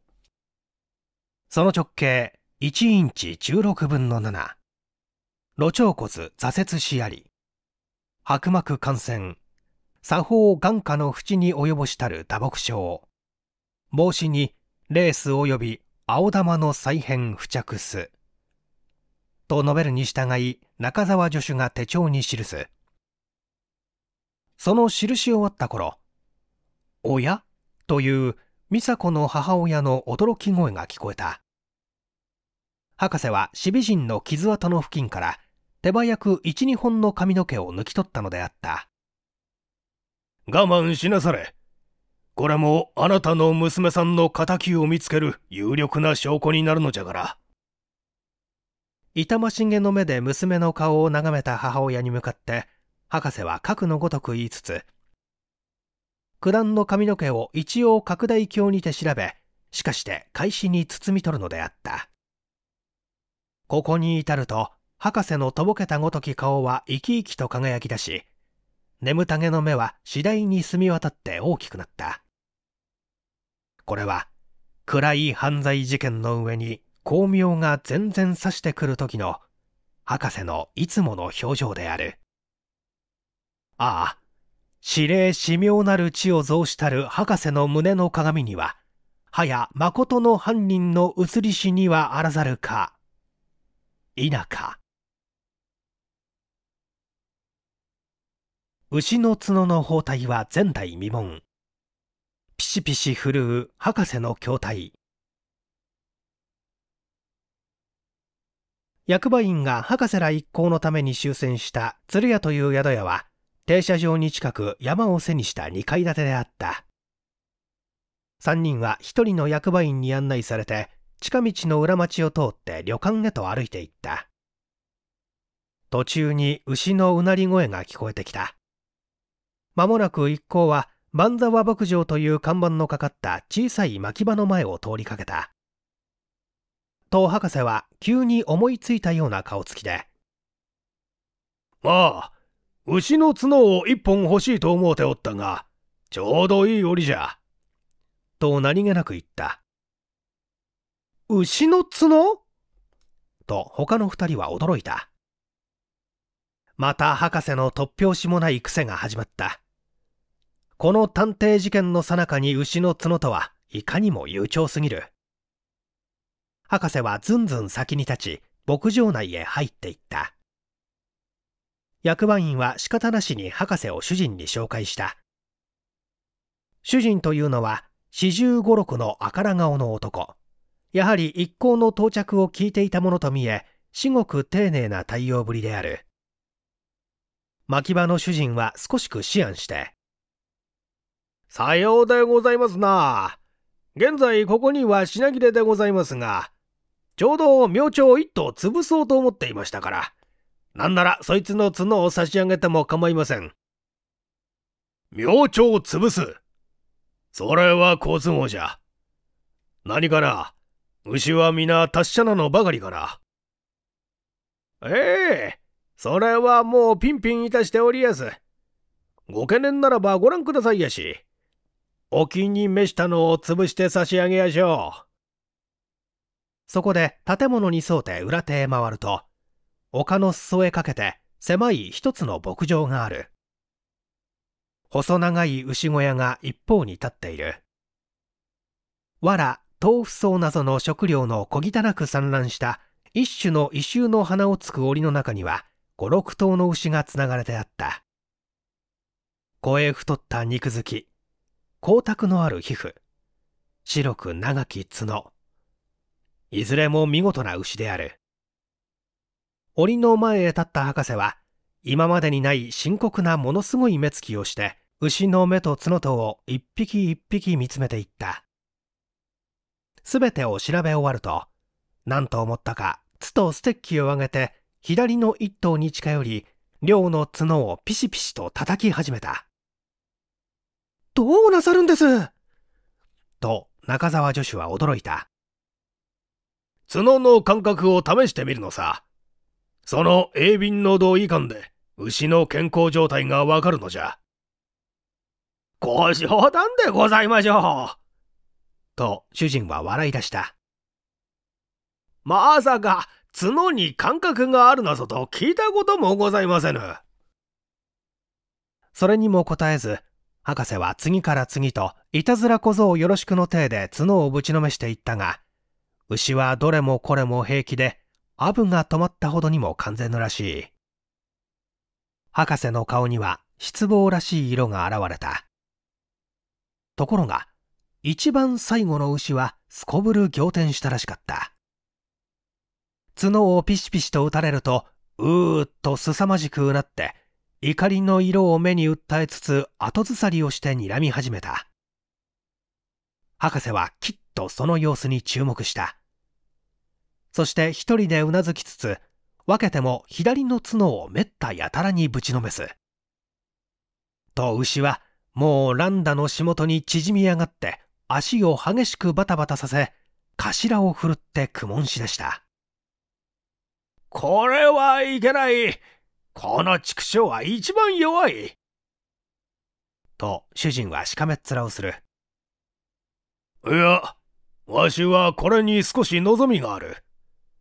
その直径1インチ16分の7路腸骨挫折しあり白膜感染作法眼下の淵に及ぼしたる打撲症帽子にレース及び青玉の再編付着すと述べるに従い中沢助手が手帳に記すその記し終わった頃「親?」という美佐子の母親の驚き声が聞こえた博士は守備陣の傷跡の付近から手早く12本の髪の毛を抜き取ったのであった我慢しなされこれもあなたの娘さんの敵を見つける有力な証拠になるのじゃから。痛ましげの目で娘の顔を眺めた母親に向かって、博士は核のごとく言いつつ、九段の髪の毛を一応拡大鏡にて調べ、しかして開始に包み取るのであった。ここに至ると、博士のとぼけたごとき顔は生き生きと輝き出し、眠たげの目は次第に澄み渡って大きくなった。これは、暗い犯罪事件の上に光明が全然差してくる時の博士のいつもの表情であるああ指令至妙なる地を増したる博士の胸の鏡にははや誠の犯人の写りしにはあらざるか否か牛の角の包帯は前代未聞ピシピシ震う博士の筐体役場員が博士ら一行のために終戦した鶴屋という宿屋は、停車場に近く山を背にした2階建てであった。3人は1人の役場員に案内されて、近道の裏町を通って旅館へと歩いていった。途中に牛のうなり声が聞こえてきた。まもなく一行は、万沢牧場という看板のかかった小さい牧場の前を通りかけた。と博士は急に思いついたような顔つきで。まあ、牛の角を一本欲しいと思うておったが、ちょうどいい折じゃ。と何気なく言った。牛の角と他の二人は驚いた。また博士の突拍子もない癖が始まった。この探偵事件の最中に牛の角とはいかにも悠長すぎる。博士はずんずん先に立ち牧場内へ入っていった役場員は仕方なしに博士を主人に紹介した主人というのは四十五六の赤ら顔の男やはり一行の到着を聞いていたものと見え至極丁寧な対応ぶりである牧場の主人は少しく思案して「さようでございますな現在ここには品切れでございますがちょうど明朝一頭潰そうと思っていましたから。なんならそいつの角を差し上げても構いません。明朝潰す。それは小相撲じゃ。何かな牛は皆達者なのばかりかな。ええそれはもうピンピンいたしておりやす。ご懸念ならばご覧くださいやし。お気に召したのを潰して差し上げやしょう。そこで建物に沿うて裏手へ回ると、丘の裾へかけて狭い一つの牧場がある。細長い牛小屋が一方に立っている。藁、豆腐草などの食料の小汚く散乱した一種の異臭の花をつく檻の中には五六頭の牛がつながれてあった。小へ太った肉付き、光沢のある皮膚、白く長き角、いずれも見事な牛である。檻の前へ立った博士は、今までにない深刻なものすごい目つきをして、牛の目と角とを一匹一匹見つめていった。すべてを調べ終わると、何と思ったか、つとステッキを上げて、左の一頭に近寄り、両の角をピシピシと叩き始めた。どうなさるんですと、中沢助手は驚いた。角の感覚を試してみるのさ。その鋭敏の同意感で、牛の健康状態がわかるのじゃ。ご冗談でございましょう。と、主人は笑い出した。まさか、角に感覚があるなぞと聞いたこともございませぬ。それにも答えず、博士は次から次といたずら小僧よろしくの体で角をぶちのめしていったが、牛はどれもこれも平気で、アブが止まったほどにも完全のらしい。博士の顔には失望らしい色が現れた。ところが、一番最後の牛はすこぶる仰天したらしかった。角をピシピシと打たれると、うーっと凄まじくうなって、怒りの色を目に訴えつつ後ずさりをして睨み始めた。博士はきっとその様子に注目した。そして一人でうなずきつつ分けても左の角をめったやたらにぶちのめすと牛はもうランダの仕事に縮み上がって足を激しくバタバタさせ頭を振るって苦悶しでしたこれはいけないこの畜生は一番弱いと主人はしかめっ面をするいやわしはこれに少し望みがある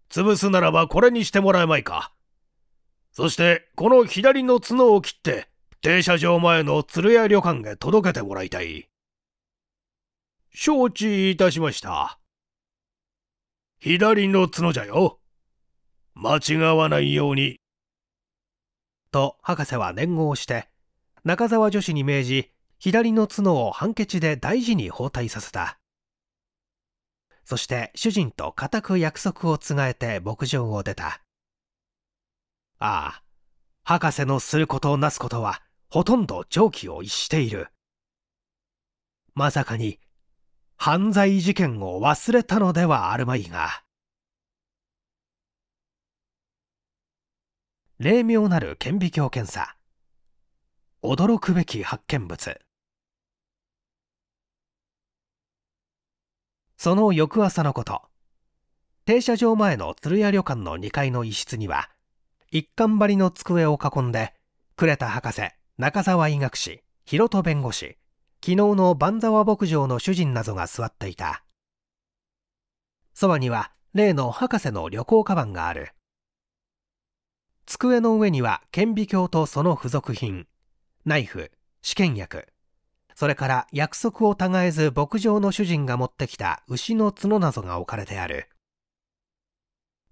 潰すならばこれにしてもらえまいか。そして、この左の角を切って、停車場前の鶴屋旅館へ届けてもらいたい。承知いたしました。左の角じゃよ。間違わないように。と、博士は念を押して、中沢女子に命じ、左の角をハンケチで大事に包帯させた。そして主人と固く約束をつがえて牧場を出た。ああ、博士のすることをなすことは、ほとんど常軌を逸している。まさかに、犯罪事件を忘れたのではあるまいが。霊妙なる顕微鏡検査。驚くべき発見物。その翌朝のこと停車場前の鶴屋旅館の2階の一室には一貫張りの机を囲んで呉田博士中澤医学士広戸弁護士昨日の万沢牧場の主人などが座っていたそばには例の博士の旅行カバンがある机の上には顕微鏡とその付属品ナイフ試験薬それから約束を違えず牧場の主人が持ってきた牛の角などが置かれてある。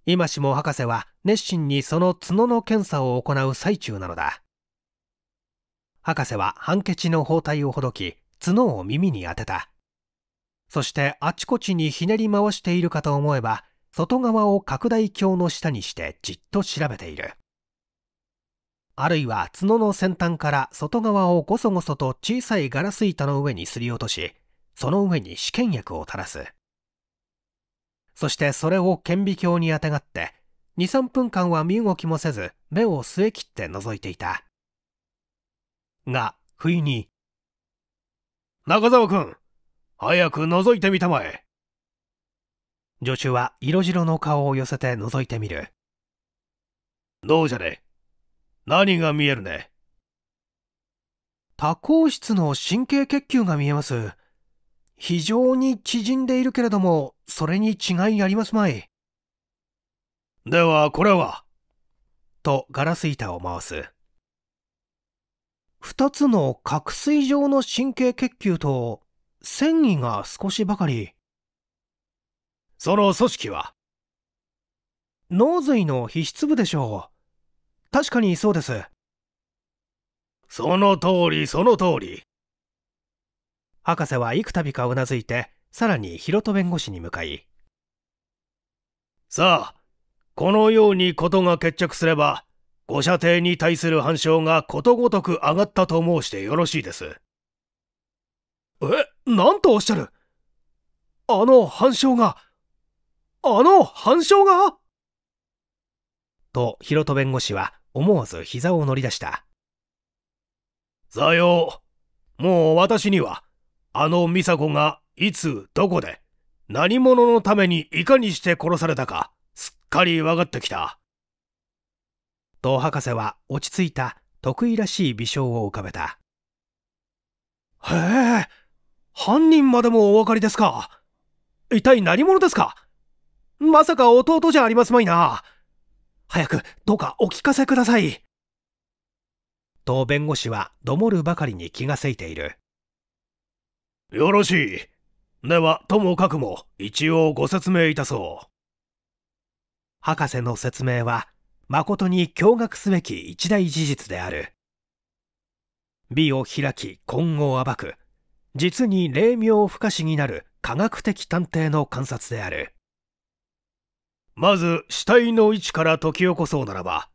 今しも博士は熱心にその角の検査を行う最中なのだ。博士はハンケチの包帯をほどき、角を耳に当てた。そしてあちこちにひねり回しているかと思えば、外側を拡大鏡の下にしてじっと調べている。あるいは角の先端から外側をごそごそと小さいガラス板の上にすり落とし、その上に試験薬を垂らす。そしてそれを顕微鏡にあてがって、2、3分間は身動きもせず、目を据え切って覗いていた。が、不意に、中沢君、早く覗いてみたまえ。助手は色白の顔を寄せて覗いてみる。どうじゃね何が見えるね多孔質の神経血球が見えます。非常に縮んでいるけれども、それに違いありますまい。では、これはとガラス板を回す。二つの角水状の神経血球と繊維が少しばかり。その組織は脳髄の皮質部でしょう。確かにそうです。その通り、その通り。博士は幾度かうなずいて、さらに広戸弁護士に向かい。さあ、このように事が決着すれば、御射程に対する反証がことごとく上がったと申してよろしいです。え、なんとおっしゃるあの反証が、あの反証がと、ヒロト弁護士は思わず膝を乗り出した。さよう。もう私には、あの美佐子がいつどこで何者のためにいかにして殺されたか、すっかり分かってきた。と博士は落ち着いた得意らしい微笑を浮かべた。へえ、犯人までもお分かりですか。一体何者ですかまさか弟じゃありますまいな。早くどうかお聞かせくださいと弁護士はどもるばかりに気がせいているよろしいではともかくも一応ご説明いたそう博士の説明は誠に驚愕すべき一大事実である美を開き今後を暴く実に霊妙不可視になる科学的探偵の観察であるまず死体の位置から解き起こそうならば、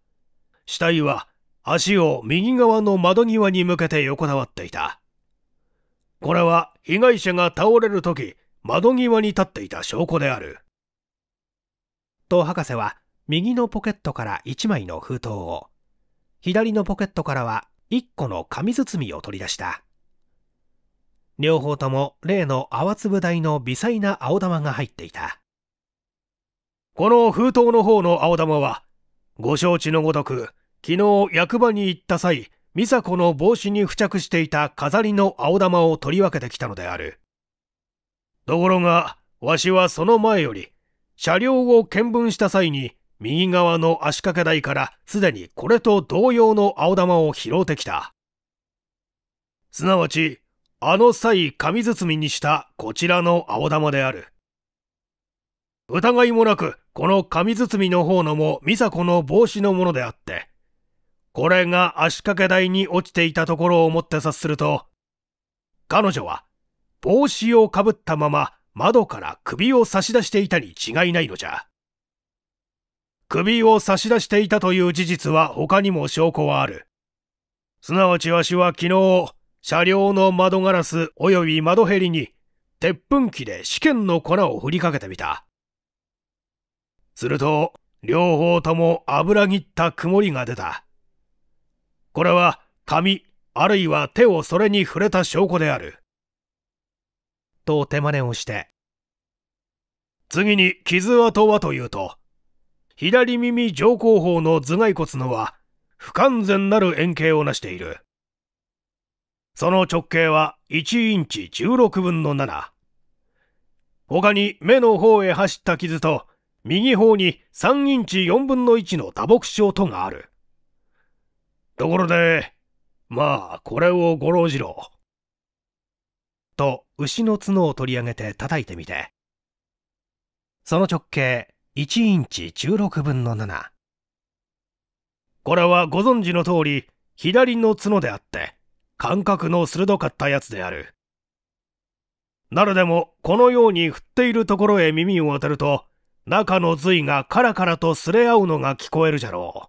死体は足を右側の窓際に向けて横たわっていた。これは被害者が倒れる時、窓際に立っていた証拠である。と博士は右のポケットから1枚の封筒を、左のポケットからは1個の紙包みを取り出した。両方とも例の泡粒大の微細な青玉が入っていた。この封筒の方の青玉は、ご承知のごとく、昨日役場に行った際、美佐子の帽子に付着していた飾りの青玉を取り分けてきたのである。ところが、わしはその前より、車両を見分した際に、右側の足掛け台からすでにこれと同様の青玉を拾うてきた。すなわち、あの際紙包みにしたこちらの青玉である。疑いもなくこの紙包みの方のも美佐子の帽子のものであって、これが足掛け台に落ちていたところをもって察すると、彼女は帽子をかぶったまま窓から首を差し出していたに違いないのじゃ。首を差し出していたという事実は他にも証拠はある。すなわちわしは昨日、車両の窓ガラス及び窓へりに、鉄粉機で試験の粉を振りかけてみた。すると、両方とも油ぎった曇りが出た。これは髪、あるいは手をそれに触れた証拠である。と手真似をして。次に傷跡はというと、左耳上後方の頭蓋骨のは不完全なる円形を成している。その直径は1インチ16分の7。他に目の方へ走った傷と右方に3インチ4分の1の打撲症とがある。ところで、まあ、これをご老次郎。と、牛の角を取り上げて叩いてみて。その直径1インチ16分の7。これはご存知の通り、左の角であって、感覚の鋭かったやつである。誰でもこのように振っているところへ耳を当てると、中の髄がカラカラとすれ合うのが聞こえるじゃろう。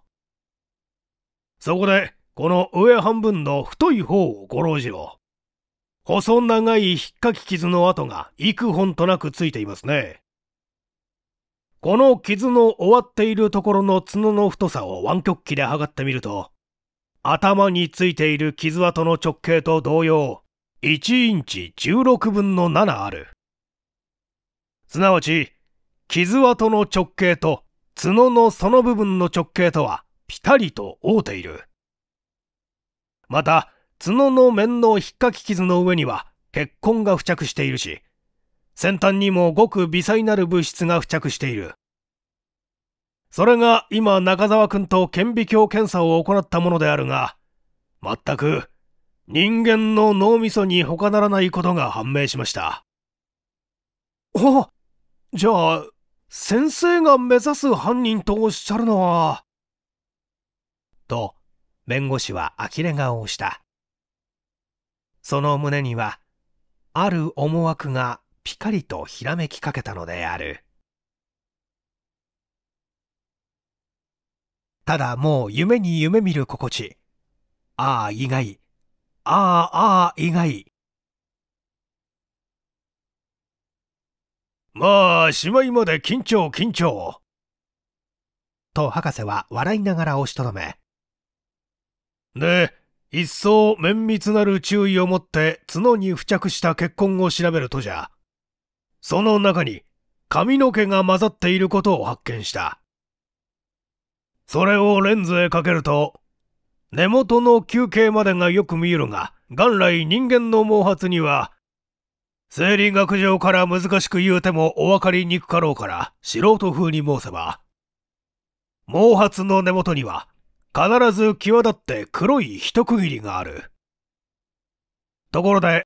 そこで、この上半分の太い方をご老次細長い引っかき傷の跡が幾本となくついていますね。この傷の終わっているところの角の太さを湾曲器で測ってみると、頭についている傷跡の直径と同様、1インチ16分の7ある。すなわち、傷跡の直径と角のその部分の直径とはピタリと合うている。また、角の面の引っかき傷の上には血痕が付着しているし、先端にもごく微細なる物質が付着している。それが今中沢くんと顕微鏡検査を行ったものであるが、全く人間の脳みそに他ならないことが判明しました。あ、じゃあ、先生が目指す犯人とおっしゃるのは。と、弁護士は呆れ顔をした。その胸には、ある思惑がピカリとひらめきかけたのである。ただもう夢に夢見る心地。ああ意外。ああああ意外。まあ、しまいまで緊張緊張。と博士は笑いながら押しとどめ。で、一層綿密なる注意をもって角に付着した血痕を調べるとじゃ。その中に髪の毛が混ざっていることを発見した。それをレンズへかけると、根元の球形までがよく見えるが、元来人間の毛髪には生理学上から難しく言うてもお分かりにくかろうから、素人風に申せば、毛髪の根元には、必ず際立って黒い一区切りがある。ところで、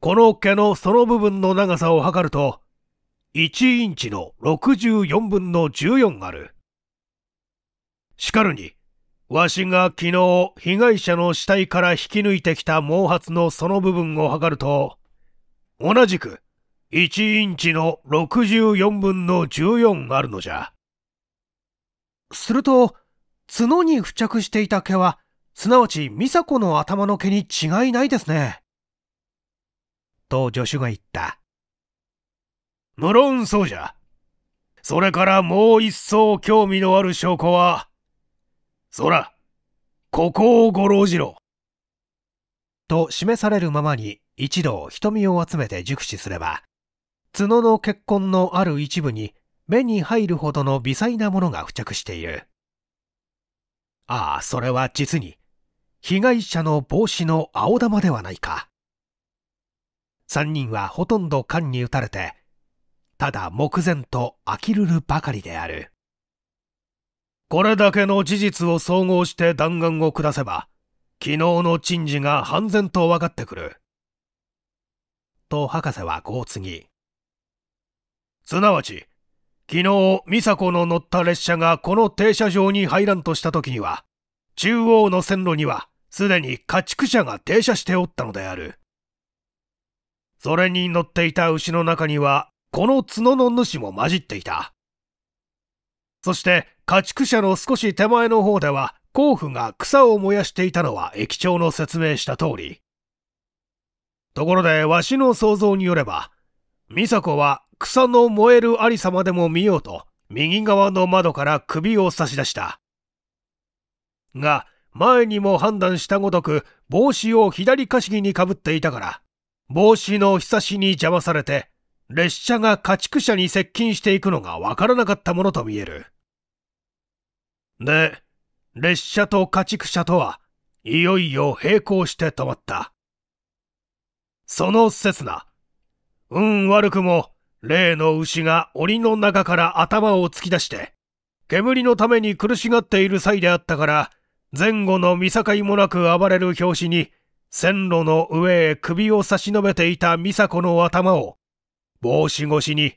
この毛のその部分の長さを測ると、1インチの64分の14ある。しかるに、わしが昨日被害者の死体から引き抜いてきた毛髪のその部分を測ると、同じく1インチの64分の14あるのじゃ。すると、角に付着していた毛は、すなわちミサコの頭の毛に違いないですね。と助手が言った。無論そうじゃ。それからもう一層興味のある証拠は、そら、ここをご老次郎。と示されるままに一同瞳を集めて熟知すれば、角の血痕のある一部に目に入るほどの微細なものが付着している。ああ、それは実に、被害者の帽子の青玉ではないか。三人はほとんど缶に打たれて、ただ目前ときるるばかりである。これだけの事実を総合して弾丸を下せば、昨日の珍事が半然と分かってくる。と博士はこう告ぎ。すなわち、昨日、美佐子の乗った列車がこの停車場に入らんとした時には、中央の線路にはすでに家畜車が停車しておったのである。それに乗っていた牛の中には、この角の主も混じっていた。そして家畜舎の少し手前の方では、甲府が草を燃やしていたのは駅長の説明した通り。ところで、わしの想像によれば、美佐子は草の燃えるありさまでも見ようと、右側の窓から首を差し出した。が、前にも判断したごとく、帽子を左かしぎにかぶっていたから、帽子のひさしに邪魔されて、列車が家畜車に接近していくのがわからなかったものと見える。で、列車と家畜車とは、いよいよ並行して止まった。その刹那、運悪くも、例の牛が檻の中から頭を突き出して、煙のために苦しがっている際であったから、前後の見境もなく暴れる拍子に、線路の上へ首を差し伸べていた美佐子の頭を、帽子越しに、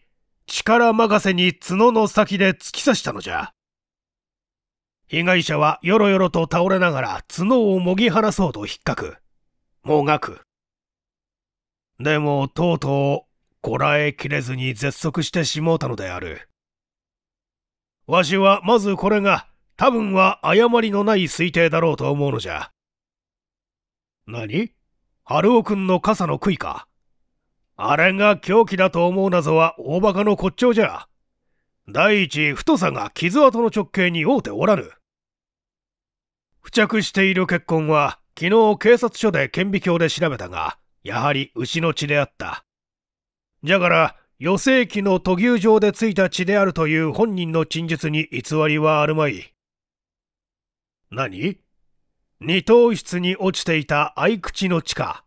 力任せに角の先で突き刺したのじゃ。被害者はよろよろと倒れながら角をもぎ離そうと引っかく、もがく。でもとうとうこらえきれずに絶足してしもうたのであるわしはまずこれが多分は誤りのない推定だろうと思うのじゃ何春尾くんの傘の杭かあれが凶器だと思うなぞは大バカの骨頂じゃ第一太さが傷跡の直径に合うておらぬ付着している血痕は昨日警察署で顕微鏡で調べたがやはり牛の血であった。じゃから、余生期の途牛場でついた血であるという本人の陳述に偽りはあるまい。何二等室に落ちていた合口の血か。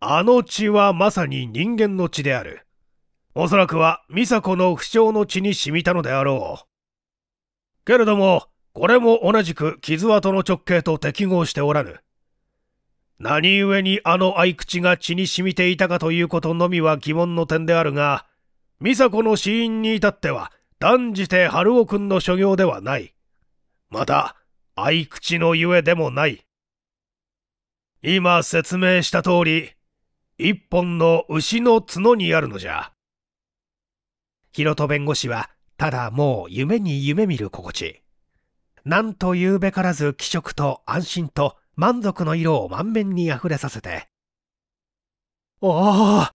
あの血はまさに人間の血である。おそらくは美佐子の不詳の血に染みたのであろう。けれども、これも同じく傷跡の直径と適合しておらぬ。何故にあの合口が血に染みていたかということのみは疑問の点であるが、美佐子の死因に至っては、断じて春尾君の所業ではない。また、合口のゆえでもない。今説明した通り、一本の牛の角にあるのじゃ。ヒロト弁護士は、ただもう夢に夢見る心地。なんと言うべからず気色と安心と満足の色を満面に溢れさせて、ああ、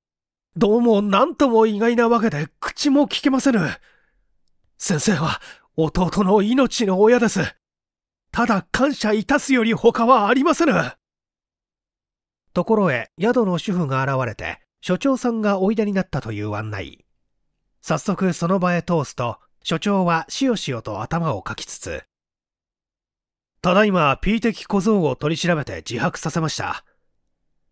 どうも何とも意外なわけで口も聞けませぬ。先生は弟の命の親です。ただ感謝いたすより他はありませぬ。ところへ宿の主婦が現れて、所長さんがおいでになったという案内。早速その場へ通すと、所長はしおしよと頭をかきつつ、ただいま P 的小僧を取り調べて自白させました。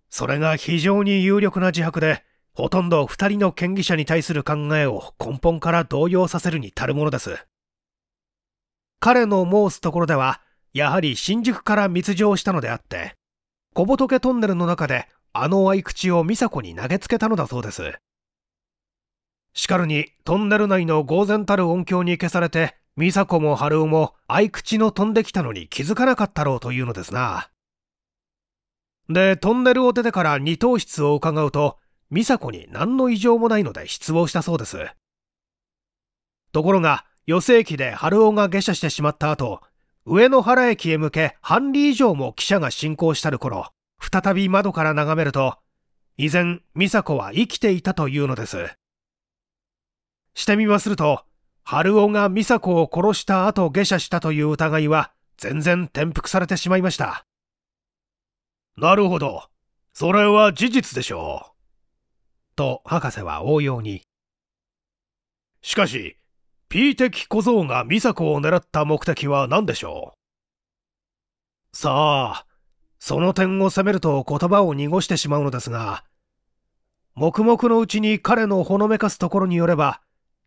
それが非常に有力な自白で、ほとんど2人の嫌疑者に対する考えを根本から動揺させるに足るものです。彼の申すところでは、やはり新宿から密乗したのであって、小仏トンネルの中であの合い口を美佐子に投げつけたのだそうです。しかるにトンネル内の呆然たる音響に消されて美佐子も春夫も合口の飛んできたのに気づかなかったろうというのですな。で、トンネルを出てから二等室を伺うと、美佐子に何の異常もないので失望したそうです。ところが、余生期で春夫が下車してしまった後、上野原駅へ向け半里以上も汽車が進行したる頃、再び窓から眺めると、依然、美佐子は生きていたというのです。してみますると、春男が美佐子を殺した後下車したという疑いは全然転覆されてしまいました。なるほど。それは事実でしょう。と博士は応用に。しかし、P 的小僧が美佐子を狙った目的は何でしょうさあ、その点を責めると言葉を濁してしまうのですが、黙々のうちに彼のほのめかすところによれば、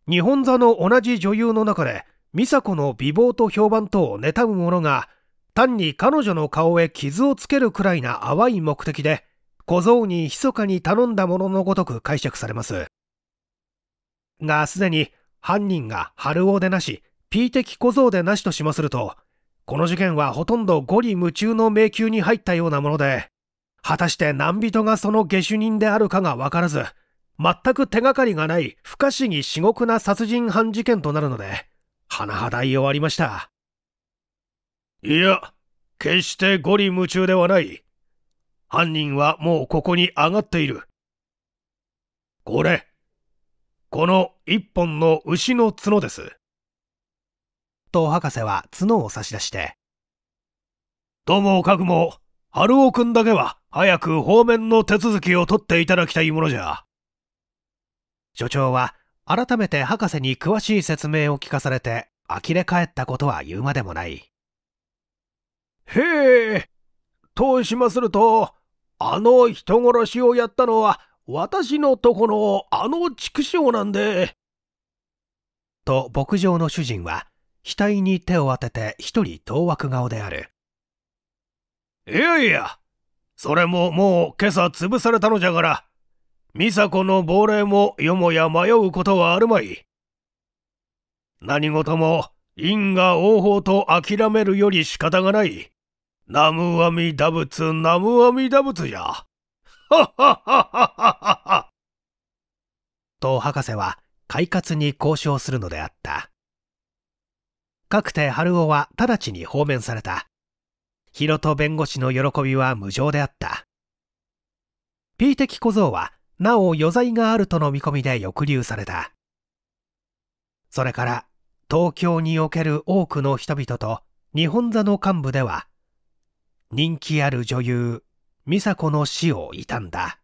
日本座の同じ女優の中で美佐子の美貌と評判とを妬む者が単に彼女の顔へ傷をつけるくらいな淡い目的で小僧に密かに頼んだもののごとく解釈されますがすでに犯人が春尾でなし P 的小僧でなしとしまするとこの事件はほとんど五里夢中の迷宮に入ったようなもので果たして何人がその下手人であるかが分からず全く手がかりがない不可思議至極な殺人犯事件となるので、甚だわりました。いや、決してゴリ夢中ではない。犯人はもうここに上がっている。これ、この一本の牛の角です。と博士は角を差し出して。ともかくも、春尾君だけは早く方面の手続きを取っていただきたいものじゃ。所長は改めて博士に詳しい説明を聞かされて呆れ返ったことは言うまでもない。へえ、としますると、あの人殺しをやったのは私のとこのあの畜生なんで。と牧場の主人は額に手を当てて一人当惑顔である。いやいや、それももう今朝潰されたのじゃから、美佐子の亡霊もよもや迷うことはあるまい。何事も因果応報と諦めるより仕方がない。ナムアミダ仏、ナムアミダ仏じゃ。はっはっはっはっはと博士は快活に交渉するのであった。かくて春夫は直ちに放免された。ヒロト弁護士の喜びは無情であった。ピー的小僧はなお余罪があるとの見込みで抑留された。それから、東京における多くの人々と日本座の幹部では、人気ある女優、美佐子の死を悼んだ。